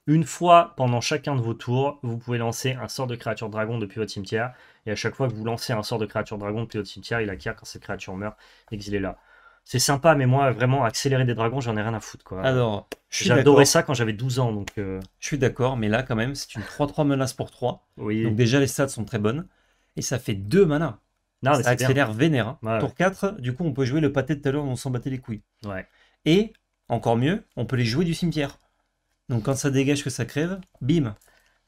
Une fois pendant chacun de vos tours, vous pouvez lancer un sort de créature dragon depuis votre cimetière. Et à chaque fois que vous lancez un sort de créature dragon depuis votre cimetière, il acquiert quand cette créature meurt, est là c'est sympa, mais moi, vraiment, accélérer des dragons, j'en ai rien à foutre. Quoi. Alors, j'adorais ça quand j'avais 12 ans. Donc, euh. Je suis d'accord, mais là, quand même, c'est une 3-3 menace pour 3. Oui. Donc, déjà, les stats sont très bonnes. Et ça fait 2 manas. Non, ça accélère vénère. Hein. pour 4, du coup, on peut jouer le pâté de tout à l'heure, on s'en battait les couilles. Ouais. Et, encore mieux, on peut les jouer du cimetière. Donc, quand ça dégage que ça crève, bim.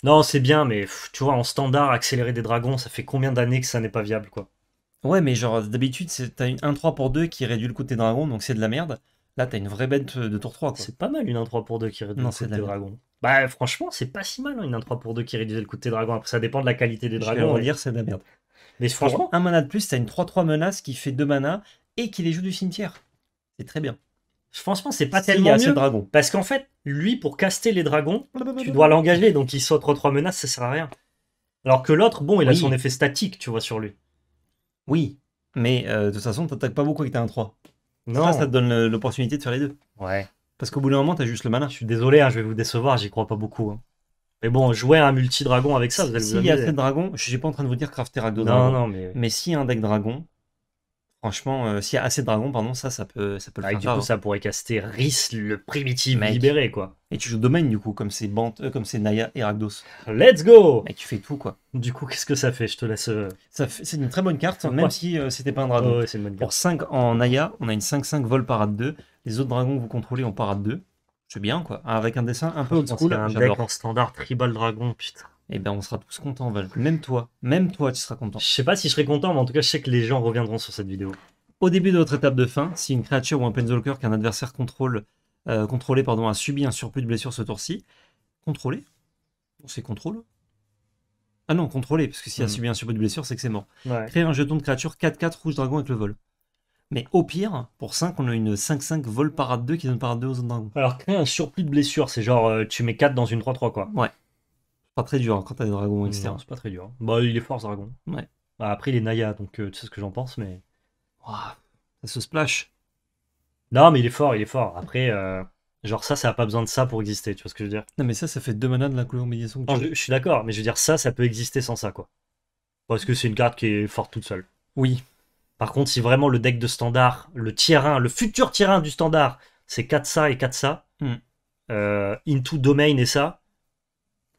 Non, c'est bien, mais tu vois, en standard, accélérer des dragons, ça fait combien d'années que ça n'est pas viable, quoi Ouais, mais genre, d'habitude, t'as une 1-3 pour 2 qui réduit le coût de tes dragons, donc c'est de la merde. Là, t'as une vraie bête euh, de tour 3, C'est pas mal une 1-3 pour 2 qui réduit le coût de tes dragons. Bah franchement, c'est pas si mal hein, une 1-3 pour 2 qui réduit le coût de tes dragons. Après, ça dépend de la qualité des Je vais va dire, hein. c'est de la merde. Mais franchement, un mana de plus, t'as une 3-3 menace qui fait 2 manas et qui les joue du cimetière. C'est très bien. franchement, c'est pas tellement mieux. dragon Parce qu'en fait, lui, pour caster les dragons, tu dois l'engager, donc il saute 3-3 menaces, ça sert à rien. Alors que l'autre, bon, il a son effet statique, tu vois, sur lui. Oui, mais euh, de toute façon, t'attaques pas beaucoup avec ta 1-3. Non. Ça, ça te donne l'opportunité de faire les deux. Ouais. Parce qu'au bout d'un moment, t'as juste le mana. Je suis désolé, hein, je vais vous décevoir, j'y crois pas beaucoup. Hein. Mais bon, jouer un multi-dragon avec ça, vous S'il y a 7 dragons, je suis pas en train de vous dire crafter Dragon. Non, non, mais. Mais s'il y a un deck dragon, Franchement, euh, s'il y a assez de dragons, pardon, ça, ça peut, ça peut le ah, du coup, ça pourrait caster Rhys le primitif Mec. libéré, quoi. Et tu joues domaine, du coup, comme c'est Bant, euh, comme c'est Naya et Ragdos. Let's go Et tu fais tout, quoi. Du coup, qu'est-ce que ça fait Je te laisse. Euh, ça C'est une très bonne carte, hein, même si c'était pas un dragon. Pour 5 en Naya, on a une 5-5 vol parade 2. Les autres dragons vous contrôlez en parade 2. C'est bien, quoi. Ah, avec un dessin un peu old school. un deck en standard tribal dragon, putain. Et eh ben on sera tous contents, Val. Même toi, même toi, tu seras content. Je sais pas si je serai content, mais en tout cas, je sais que les gens reviendront sur cette vidéo. Au début de votre étape de fin, si une créature ou un Penzolker qu'un adversaire contrôle, euh, contrôlé pardon, a subi un surplus de blessures ce tour-ci, contrôlé On sait contrôle Ah non, contrôlé, parce que s'il a hmm. subi un surplus de blessures c'est que c'est mort. Ouais. Créer un jeton de créature 4-4 rouge dragon avec le vol. Mais au pire, pour 5, on a une 5-5 vol parade 2 qui donne parade 2 aux autres dragons. Alors, créer un surplus de blessures c'est genre euh, tu mets 4 dans une 3-3, quoi. Ouais. Pas très dur hein, quand t'as des dragons, etc. c'est pas très dur. Hein. Bah, il est fort, ce dragon. Bah, après, il est Naya, donc euh, tu sais ce que j'en pense, mais. Waouh, ça se splash. Non, mais il est fort, il est fort. Après, euh, genre, ça, ça a pas besoin de ça pour exister, tu vois ce que je veux dire Non, mais ça, ça fait deux manas de la couleur médiation. je, suis d'accord, mais je veux dire, ça, ça peut exister sans ça, quoi. Parce que c'est une carte qui est forte toute seule. Oui. Par contre, si vraiment le deck de standard, le tier 1, le futur tier du standard, c'est 4 ça et 4 ça, hmm. euh, Into Domain et ça,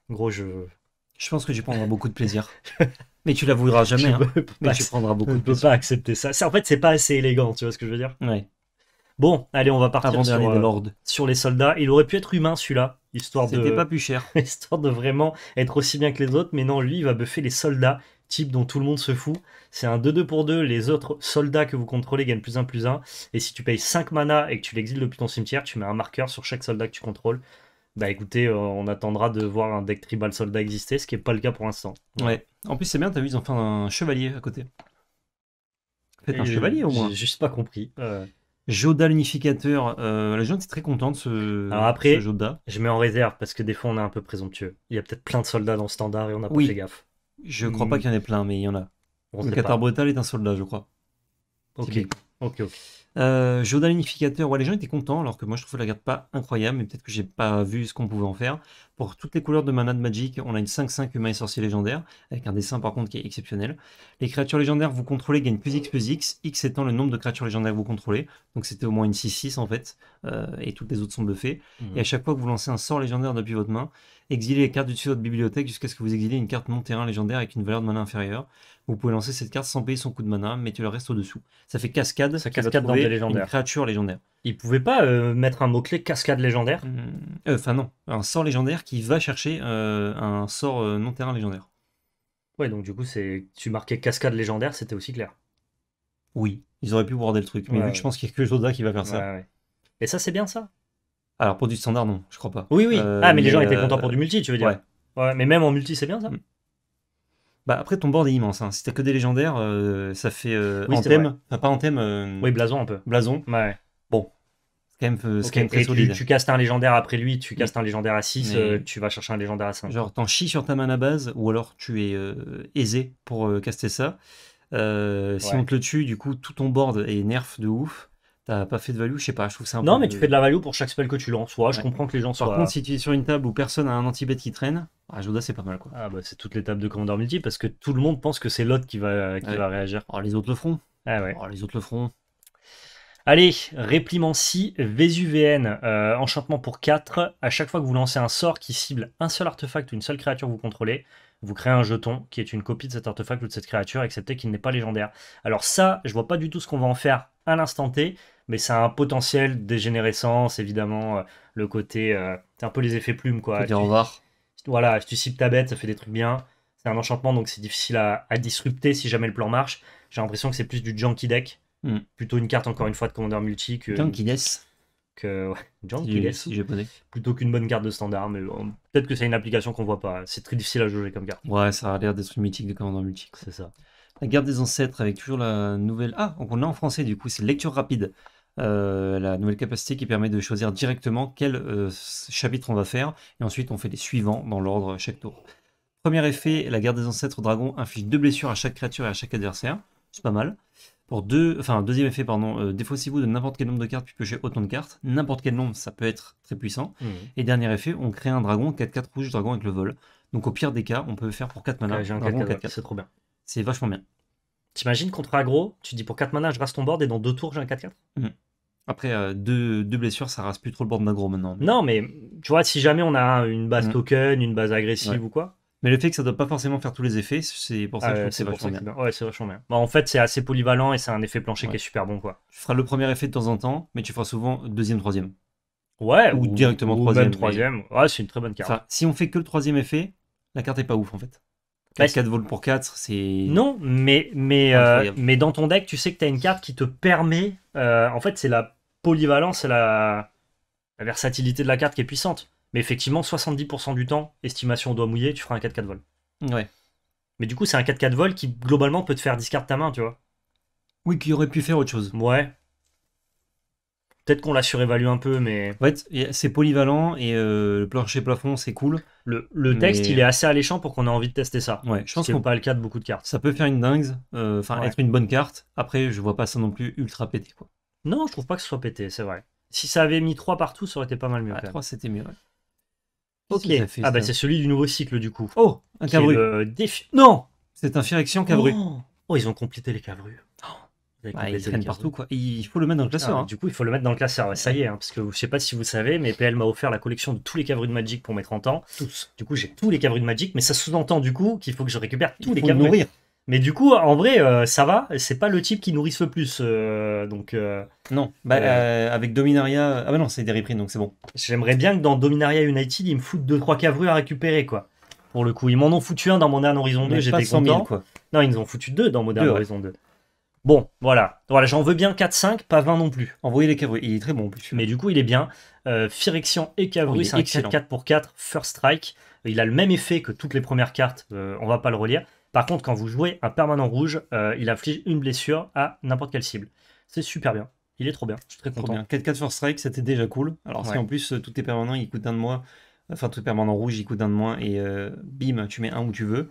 gros, je. Je pense que tu prendras beaucoup de plaisir. mais tu l'avoueras jamais. Hein. Mais tu prendras beaucoup de plaisir. à pas accepter ça. En fait, c'est pas assez élégant, tu vois ce que je veux dire Ouais. Bon, allez, on va partir sur, euh, Lord. sur les soldats. Il aurait pu être humain celui-là, histoire de. C'était pas plus cher. histoire de vraiment être aussi bien que les autres, mais non, lui, il va buffer les soldats, type dont tout le monde se fout. C'est un 2-2 pour 2. Les autres soldats que vous contrôlez gagnent plus 1 plus 1. Et si tu payes 5 mana et que tu l'exiles depuis ton cimetière, tu mets un marqueur sur chaque soldat que tu contrôles bah écoutez, euh, on attendra de voir un deck tribal soldat exister, ce qui n'est pas le cas pour l'instant. Ouais. En plus, c'est bien, t'as vu, ils ont fait un chevalier à côté. Faites un chevalier au moins. J'ai juste pas compris. Euh... Joda l'unificateur, euh, la gente est très contente ce. Alors après, je mets en réserve parce que des fois on est un peu présomptueux. Il y a peut-être plein de soldats dans le standard et on a pas fait gaffe. Je crois pas hmm. qu'il y en ait plein, mais il y en a. Le Qatar est un soldat, je crois. Ok, ok, ok. Euh, les gens étaient contents, alors que moi je trouve la garde pas incroyable, mais peut-être que j'ai pas vu ce qu'on pouvait en faire. Pour toutes les couleurs de mana de Magic, on a une 5-5 humain et sorcier légendaire, avec un dessin par contre qui est exceptionnel. Les créatures légendaires, vous contrôlez, gagnent plus X plus X, X étant le nombre de créatures légendaires que vous contrôlez, donc c'était au moins une 6-6 en fait, euh, et toutes les autres sont buffées. Mmh. Et à chaque fois que vous lancez un sort légendaire depuis votre main, exilez les cartes du dessus de votre bibliothèque jusqu'à ce que vous exiliez une carte non-terrain légendaire avec une valeur de mana inférieure. Vous pouvez lancer cette carte sans payer son coup de mana, mais tu le restes au-dessous. Ça fait cascade. Ça cascade dans des légendaires. Une créature légendaire. Ils pouvaient pas euh, mettre un mot-clé cascade légendaire mmh, euh, Enfin, non. Un sort légendaire qui va chercher euh, un sort non-terrain légendaire. Ouais, donc du coup, c'est tu marquais cascade légendaire, c'était aussi clair. Oui, ils auraient pu border le truc. Mais vu que je pense qu'il y a que Joda qui va faire ça. Et ça, c'est bien ça Alors, pour du standard, non, je crois pas. Oui, oui. ah, mais, mais les gens étaient contents pour du multi, tu veux dire Ouais, mais même en multi, c'est bien ça mm. Bah après ton board est immense. Hein. Si t'as que des légendaires, euh, ça fait un euh, thème. pas en thème... Euh, oui blason un peu. Blason. Ouais. Bon. C'est quand même, très solide. Tu, castes un légendaire après lui, tu mm. castes un légendaire à 6, tu vas chercher un légendaire à 5. Genre t'en chies sur ta mana base, ou alors tu es aisé pour caster ça. Si on te le tue, du coup tout ton board est nerf de ouf. T'as pas fait de value, je sais pas, je trouve ça un peu... Non, mais tu fais de la value pour chaque spell que tu lances. je comprends que les gens soient. Par contre, si tu es sur une table où personne a un anti bête qui traîne, ah, c'est pas mal quoi. Ah, bah, c'est toutes les tables de Commander Multi parce que tout le monde pense que c'est l'autre qui va, va réagir. Alors, oh, les autres le feront. Ah, ouais. Alors, oh, les autres le feront. Allez, Réplimancy si euh, enchantement pour 4. À chaque fois que vous lancez un sort qui cible un seul artefact ou une seule créature que vous contrôlez, vous créez un jeton qui est une copie de cet artefact ou de cette créature, excepté qu'il n'est pas légendaire. Alors ça, je vois pas du tout ce qu'on va en faire à l'instant T mais ça a un potentiel dégénérescence, évidemment, euh, le côté. Euh, c'est un peu les effets plumes, quoi. au revoir. Voilà, si tu cibles ta bête, ça fait des trucs bien. C'est un enchantement, donc c'est difficile à, à, disrupter si jamais le plan marche. J'ai l'impression que c'est plus du junkie deck. Hmm. Plutôt une carte, encore une fois, de commandeur multi que. Junkie que ouais, si plutôt qu'une bonne carte de standard, mais bon peut-être que c'est une application qu'on voit pas. C'est très difficile à juger comme carte. Ouais, ça a l'air d'être une mythique de commandant multi. C'est ça. La garde des ancêtres avec toujours la nouvelle. Ah, on est en français du coup, c'est lecture rapide. Euh, la nouvelle capacité qui permet de choisir directement quel euh, chapitre on va faire, et ensuite on fait les suivants dans l'ordre chaque tour. Premier effet, la guerre des ancêtres dragon inflige deux blessures à chaque créature et à chaque adversaire, c'est pas mal. Pour deux, enfin deuxième effet, pardon, euh, défaussez-vous de n'importe quel nombre de cartes puis piocher autant de cartes, n'importe quel nombre, ça peut être très puissant. Mmh. Et dernier effet, on crée un dragon 4-4 rouge dragon avec le vol. Donc au pire des cas, on peut faire pour 4 mana. un dragon 4-4, c'est trop bien. C'est vachement bien. T'imagines contre aggro, tu dis pour 4 mana je rase ton board et dans deux tours j'ai un 4-4 après, euh, deux, deux, blessures, ça rase plus trop le bord de gros hein, maintenant. Non, mais tu vois, si jamais on a une base mm. token, une base agressive ou quoi. Mais le fait que ça ne doit pas forcément faire tous les effets, c'est pour ça que c'est vachement bien. Ouais, c'est vachement bien. Bah, en fait, c'est assez polyvalent et c'est un effet plancher qui est super bon. quoi. Tu feras le premier effet de temps en temps, mais tu feras souvent deuxième, troisième. Ouais, ou, directement troisième. troisième. Ouais, c'est une très bonne carte. si on fait que le troisième effet, la carte est pas ouf en fait. 4, 4 vols pour 4, c'est. Non, mais, mais, euh, mais dans ton deck, tu sais que tu as une carte qui te permet. Euh, en fait, c'est la polyvalent c'est la, la versatilité de la carte qui est puissante. Mais effectivement, 70% du temps, estimation doit mouiller, tu feras un 4-4 vol. Ouais. Mais du coup, c'est un 4-4 vol qui, globalement, peut te faire discard ta main, tu vois. Oui, qui aurait pu faire autre chose. Ouais. Peut-être qu'on l'a surévalué un peu, mais. En fait, c'est polyvalent et euh, le plancher plafond, c'est cool. Le, texte, il est assez alléchant pour qu'on ait envie de tester ça. Ouais, je pense qu'on pas le cas de beaucoup de cartes. Ça peut faire une dingue, euh, enfin être une bonne carte. Après, je vois pas ça non plus ultra pété, quoi. Non, je trouve pas que ce soit pété, c'est vrai. Si ça avait mis 3 partout, ça aurait été pas mal mieux. Ah, 3 c'était mieux, Ok. ah bah c'est celui du nouveau cycle du coup. Oh, un cabru. Non C'est un Firection cabru. Oh, ils ont complété les cabrus. Ils, ah, partout quoi. Il faut le mettre dans le classeur. Ah, hein. Du coup, il faut le mettre dans le classeur. ça y est, hein, parce que je sais pas si vous savez, mais PL m'a offert la collection de tous les cabrus de Magic pour mes en ans. Tous. Du coup, j'ai tous les cabrus de Magic, mais ça sous-entend du coup qu'il faut que je récupère tous il les cavrus. nourrir. Mais du coup, en vrai, euh, ça va. C'est pas le type qui nourrisse le plus. Euh, donc, euh, Non, bah, avec Dominaria. Ah bah non, c'est des reprises, donc c'est bon. j'aimerais bien que dans Dominaria United, ils me foutent 2-3 cavru à récupérer, quoi. Pour le coup, ils m'en ont foutu un dans Modern Horizon 2, j'étais quoi. Non, ils nous ont foutu deux dans Modern Horizon 2. Bon, voilà. Voilà, j'en veux bien 4-5, pas 20 non plus. Envoyez les cavru, Il est très bon en plus. Mais du coup, il est bien. Euh, et c'est un 4-4 pour 4, First Strike. Il a le même effet que toutes les premières cartes, on va pas le relire. Par contre, quand vous jouez un permanent rouge, euh, il inflige une blessure à n'importe quelle cible. C'est super bien. Il est trop bien. Je suis très content. 4-4 sur Strike, c'était déjà cool. Alors, si en plus, euh, tout est permanent, il coûte un de moins. Enfin, tout est permanent rouge, il coûte un de moins. Et euh, bim, tu mets un où tu veux.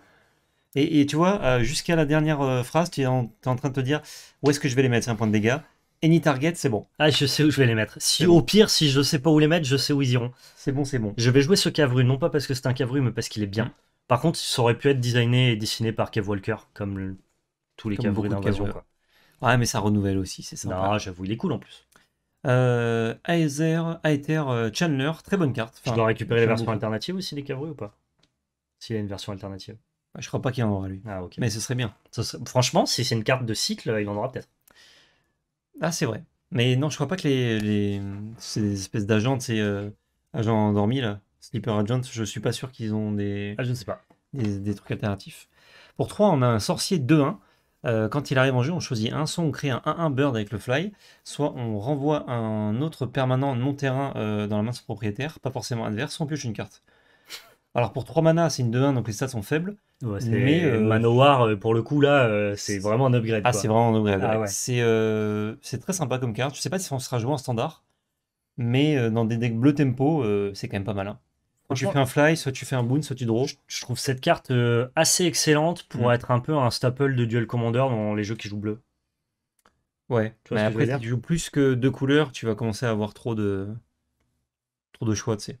Et, tu vois, jusqu'à la dernière phrase, tu es en, train de te dire où est-ce que je vais les mettre C'est un point de dégâts. Any target, c'est bon. Ah, je sais où je vais les mettre. Si au pire, si je ne sais pas où les mettre, je sais où ils iront. C'est bon, c'est bon. Je vais jouer ce cavru, non pas parce que c'est un cavru, mais parce qu'il est bien. Mm. Par contre, ça aurait pu être designé et dessiné par Kev Walker, comme tous les cavaliers d'invasion. Ouais, mais ça renouvelle aussi, c'est ça. Ah, j'avoue, il est cool en plus. Euh, Aether, Aether euh, Chandler, très bonne carte. je dois récupérer les versions alternatives aussi des Cavaliers ou pas S'il y a une version alternative. Bah, je crois pas qu'il en aura lui. Ah, ok. Mais ce serait bien. Franchement, si c'est une carte de cycle, il en aura peut-être. Ah, c'est vrai. Mais non, je crois pas que les, ces espèces d'agents, ces euh, agents endormis là, Sleeper Agent, je suis pas sûr qu'ils ont des, ah, je ne sais pas. Des, des, trucs alternatifs. Pour 3, on a un sorcier 2-1. Euh, quand il arrive en jeu, on choisit un son, on crée un 1-1 bird avec le fly, soit on renvoie un autre permanent non-terrain euh, dans la main de son propriétaire, pas forcément adverse, on pioche une carte. Alors pour 3 mana, c'est une 2-1, donc les stats sont faibles. mais euh... Manowar, euh, pour le coup, là, c'est vraiment un upgrade. Ah, c'est vraiment un upgrade. Ah, c'est très sympa comme carte. Je sais pas si on sera joué en standard, mais dans des decks bleu tempo, c'est quand même pas malin. Hein. Soit tu fais un fly, soit tu fais un boon, soit tu draw. Je, trouve cette carte euh, assez excellente pour mm. être un peu un staple de duel commander dans les jeux qui jouent bleu. Ouais, tu vois mais après, si tu joues plus que deux couleurs, tu vas commencer à avoir trop de, trop de choix, tu sais.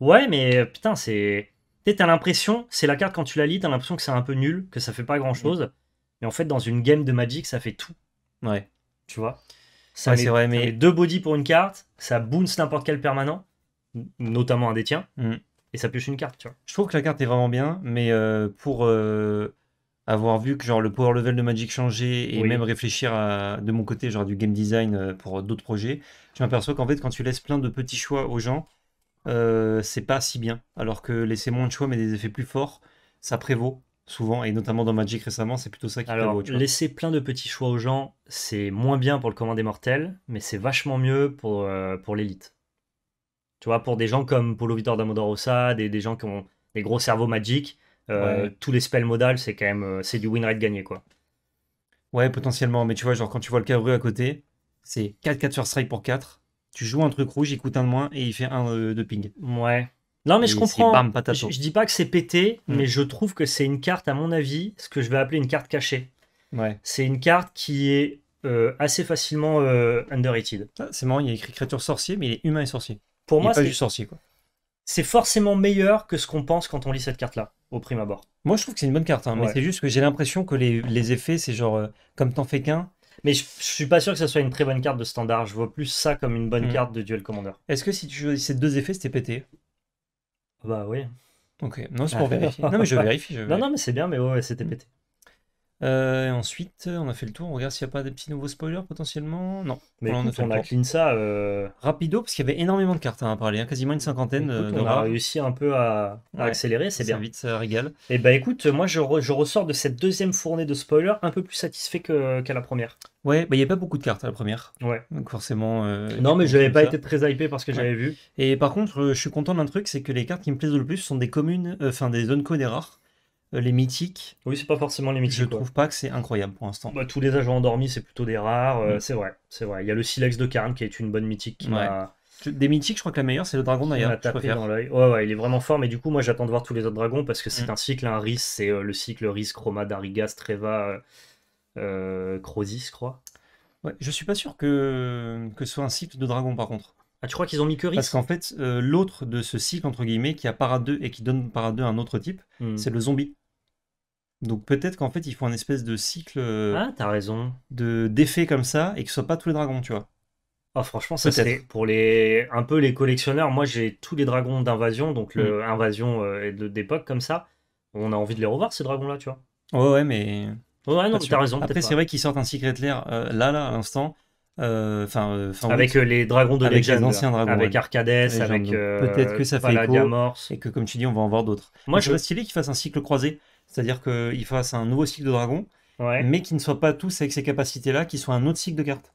Ouais, mais euh, putain, c'est. Tu t'as l'impression, c'est la carte quand tu la lis, t'as l'impression que c'est un peu nul, que ça fait pas grand chose. Mm. Mais en fait, dans une game de Magic, ça fait tout. Ouais. Tu vois ça ouais, vrai, mais... deux body pour une carte, ça boons n'importe quel permanent notamment un des tiens, mm. et ça pioche une carte, Je trouve que la carte est vraiment bien, mais euh, pour euh, avoir vu que genre le power level de Magic changer et même réfléchir de mon côté genre du game design euh, pour d'autres projets, je m'aperçois qu'en fait quand tu laisses plein de petits choix aux gens, c'est pas si bien. Alors que laisser moins de choix mais des effets plus forts, ça prévaut souvent, et notamment dans Magic récemment, c'est plutôt ça qui prévaut. Laisser plein de petits choix aux gens, c'est moins bien pour le commun des mortels, mais c'est vachement mieux pour, pour l'élite. Tu vois, pour des gens comme Polo Vitor Damodorosa, des, des gens qui ont des gros cerveaux magiques, euh, tous les spells modales, c'est quand même euh, c'est du win rate gagné, quoi. Ouais, potentiellement, mais tu vois, genre quand tu vois le KRU à côté, c'est 4-4 sur strike pour 4. Tu joues un truc rouge, il coûte un de moins et il fait un euh, de ping. Ouais. Non, mais je comprends. je, dis pas que c'est pété, mm. mais je trouve que c'est une carte, à mon avis, ce que je vais appeler une carte cachée. Ouais. C'est une carte qui est assez facilement underrated. c'est marrant, il y a écrit créature sorcier, mais il est humain et sorcier. Pour moi, c'est du quoi. C'est forcément meilleur que ce qu'on pense quand on lit cette carte-là, au prime abord. Moi, je trouve que c'est une bonne carte, hein, mais c'est juste que j'ai l'impression que les, effets, c'est genre euh, comme t'en fais qu'un. Mais je, suis pas sûr que ce soit une très bonne carte de standard. Je vois plus ça comme une bonne hmm. carte de duel commander. Est-ce que si tu jouais ces deux effets, c'était pété Bah oui. Ok, non, c'est pour vérifier. Non, mais Je vérifie. Non, non, mais c'est bien, mais ouais, c'était hmm. pété. Euh, ensuite, on a fait le tour. On regarde s'il n'y a pas des petits nouveaux spoilers potentiellement. Non. Mais on, on a clean ça. Euh. Rapido, parce qu'il y avait énormément de cartes hein, à parler, hein, quasiment une cinquantaine. Euh, on a réussi un peu à, accélérer, c'est bien. vite, ça régale. Et eh bah ben, écoute, moi je, ressors de cette deuxième fournée de spoilers un peu plus satisfait qu'à la première. Ouais, bah il n'y avait pas beaucoup de cartes à la première. Ouais. forcément. non, mais je n'avais pas été très hypé parce que j'avais vu. Et par contre, je suis content d'un truc, c'est que les cartes qui me plaisent le plus sont des communes, enfin des zones codées rares. Euh, les mythiques. Oui, c'est pas forcément les mythiques. Je trouve pas que c'est incroyable pour l'instant. Bah, tous les agents endormis, c'est plutôt des rares. Euh, mm. C'est vrai, c'est vrai. Il y a le silex de Karn qui est une bonne mythique. Qui Des mythiques, je crois que la meilleure, c'est le dragon d'ailleurs. il est vraiment fort, mais du coup, moi, j'attends de voir tous les autres dragons parce que c'est mm. un cycle, un RIS, c'est euh, le cycle RIS, Chroma, Darigas, Treva, euh, je crois. je suis pas sûr que... que ce soit un cycle de dragon par contre. Ah, tu crois qu'ils ont mis Curry Parce qu'en fait, euh, l'autre de ce cycle, entre guillemets, qui a Parade 2 et qui donne Parade 2 à un autre type, hmm. c'est le zombie. Donc peut-être qu'en fait, ils font un espèce de cycle. Euh, ah, t'as raison. De, d'effets comme ça et que ce soit pas tous les dragons, tu vois. Ah, franchement, ça c'est... pour les un peu les collectionneurs. Moi, j'ai tous les dragons d'invasion, donc l'invasion le hmm. euh, d'époque comme ça. On a envie de les revoir ces dragons-là, tu vois. Ouais, ouais, mais. Ouais, non, t'as raison. Après, c'est vrai qu'ils sortent un Secret Lair là, là, à l'instant. Euh, euh, avec euh, les dragons de avec avec Arcades, avec peut-être que ça fait écho et que comme tu dis, on va en voir d'autres. Moi, je veux stylé qu'ils fasse un cycle croisé, c'est-à-dire qu'il fassent un nouveau cycle de dragons, mais qui ne soient pas tous avec ces capacités-là, qui soient un autre cycle de cartes.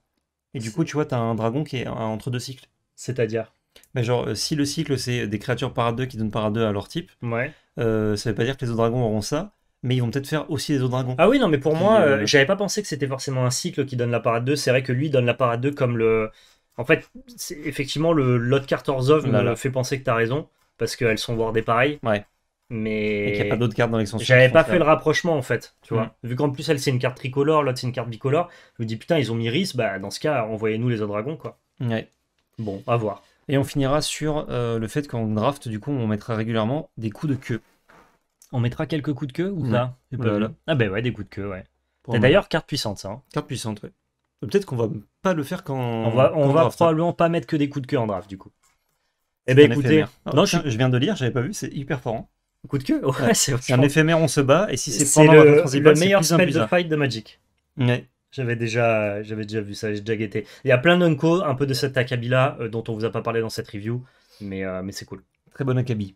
Et du coup, tu vois, tu as un dragon qui est entre deux cycles. C'est-à-dire mais Genre, si le cycle, c'est des créatures par deux qui donnent par deux à leur type, ouais. Euh, ça veut pas dire que les autres dragons auront ça mais ils vont peut-être faire aussi des autres dragons. Ah oui, non, mais pour moi, euh, euh, j'avais pas pensé que c'était forcément un cycle qui donne la parade 2. C'est vrai que lui donne la parade 2 comme le. En fait, effectivement, le Lot Carter's of me fait penser que t'as raison, parce qu'elles sont des pareils. Ouais. Mais. Et qu'il n'y a pas d'autres cartes dans l'extension. J'avais pas fait le rapprochement, en fait. Tu mm. vois. Vu qu'en plus, elle, c'est une carte tricolore, l'autre, c'est une carte bicolore. Je me dis, putain, ils ont mis bah, dans ce cas, envoyez-nous les eaux dragons, quoi. Ouais. Bon, à voir. Et on finira sur euh, le fait qu'en draft, du coup, on mettra régulièrement des coups de queue. On mettra quelques coups de queue ou pas, Ah ben ouais, des coups de queue, ouais. d'ailleurs carte puissante, ça. Hein. Carte puissante, ouais. Euh, peut-être qu'on va pas le faire quand. On va, va hein. probablement pas mettre que des coups de queue en draft, du coup. Eh ben écoutez, oh, non, je, viens de lire, j'avais pas vu, c'est hyper fort. Hein. Coup de queue Ouais, c'est un éphémère, on se bat, et si c'est pendant le, le meilleur spell de fight de Magic. Ouais. J'avais déjà, j'avais déjà vu ça, j'ai déjà guetté. Il y a plein d'unco, un peu de cet akabi là euh, dont on vous a pas parlé dans cette review, mais, euh, mais c'est cool. Très bon Akabi.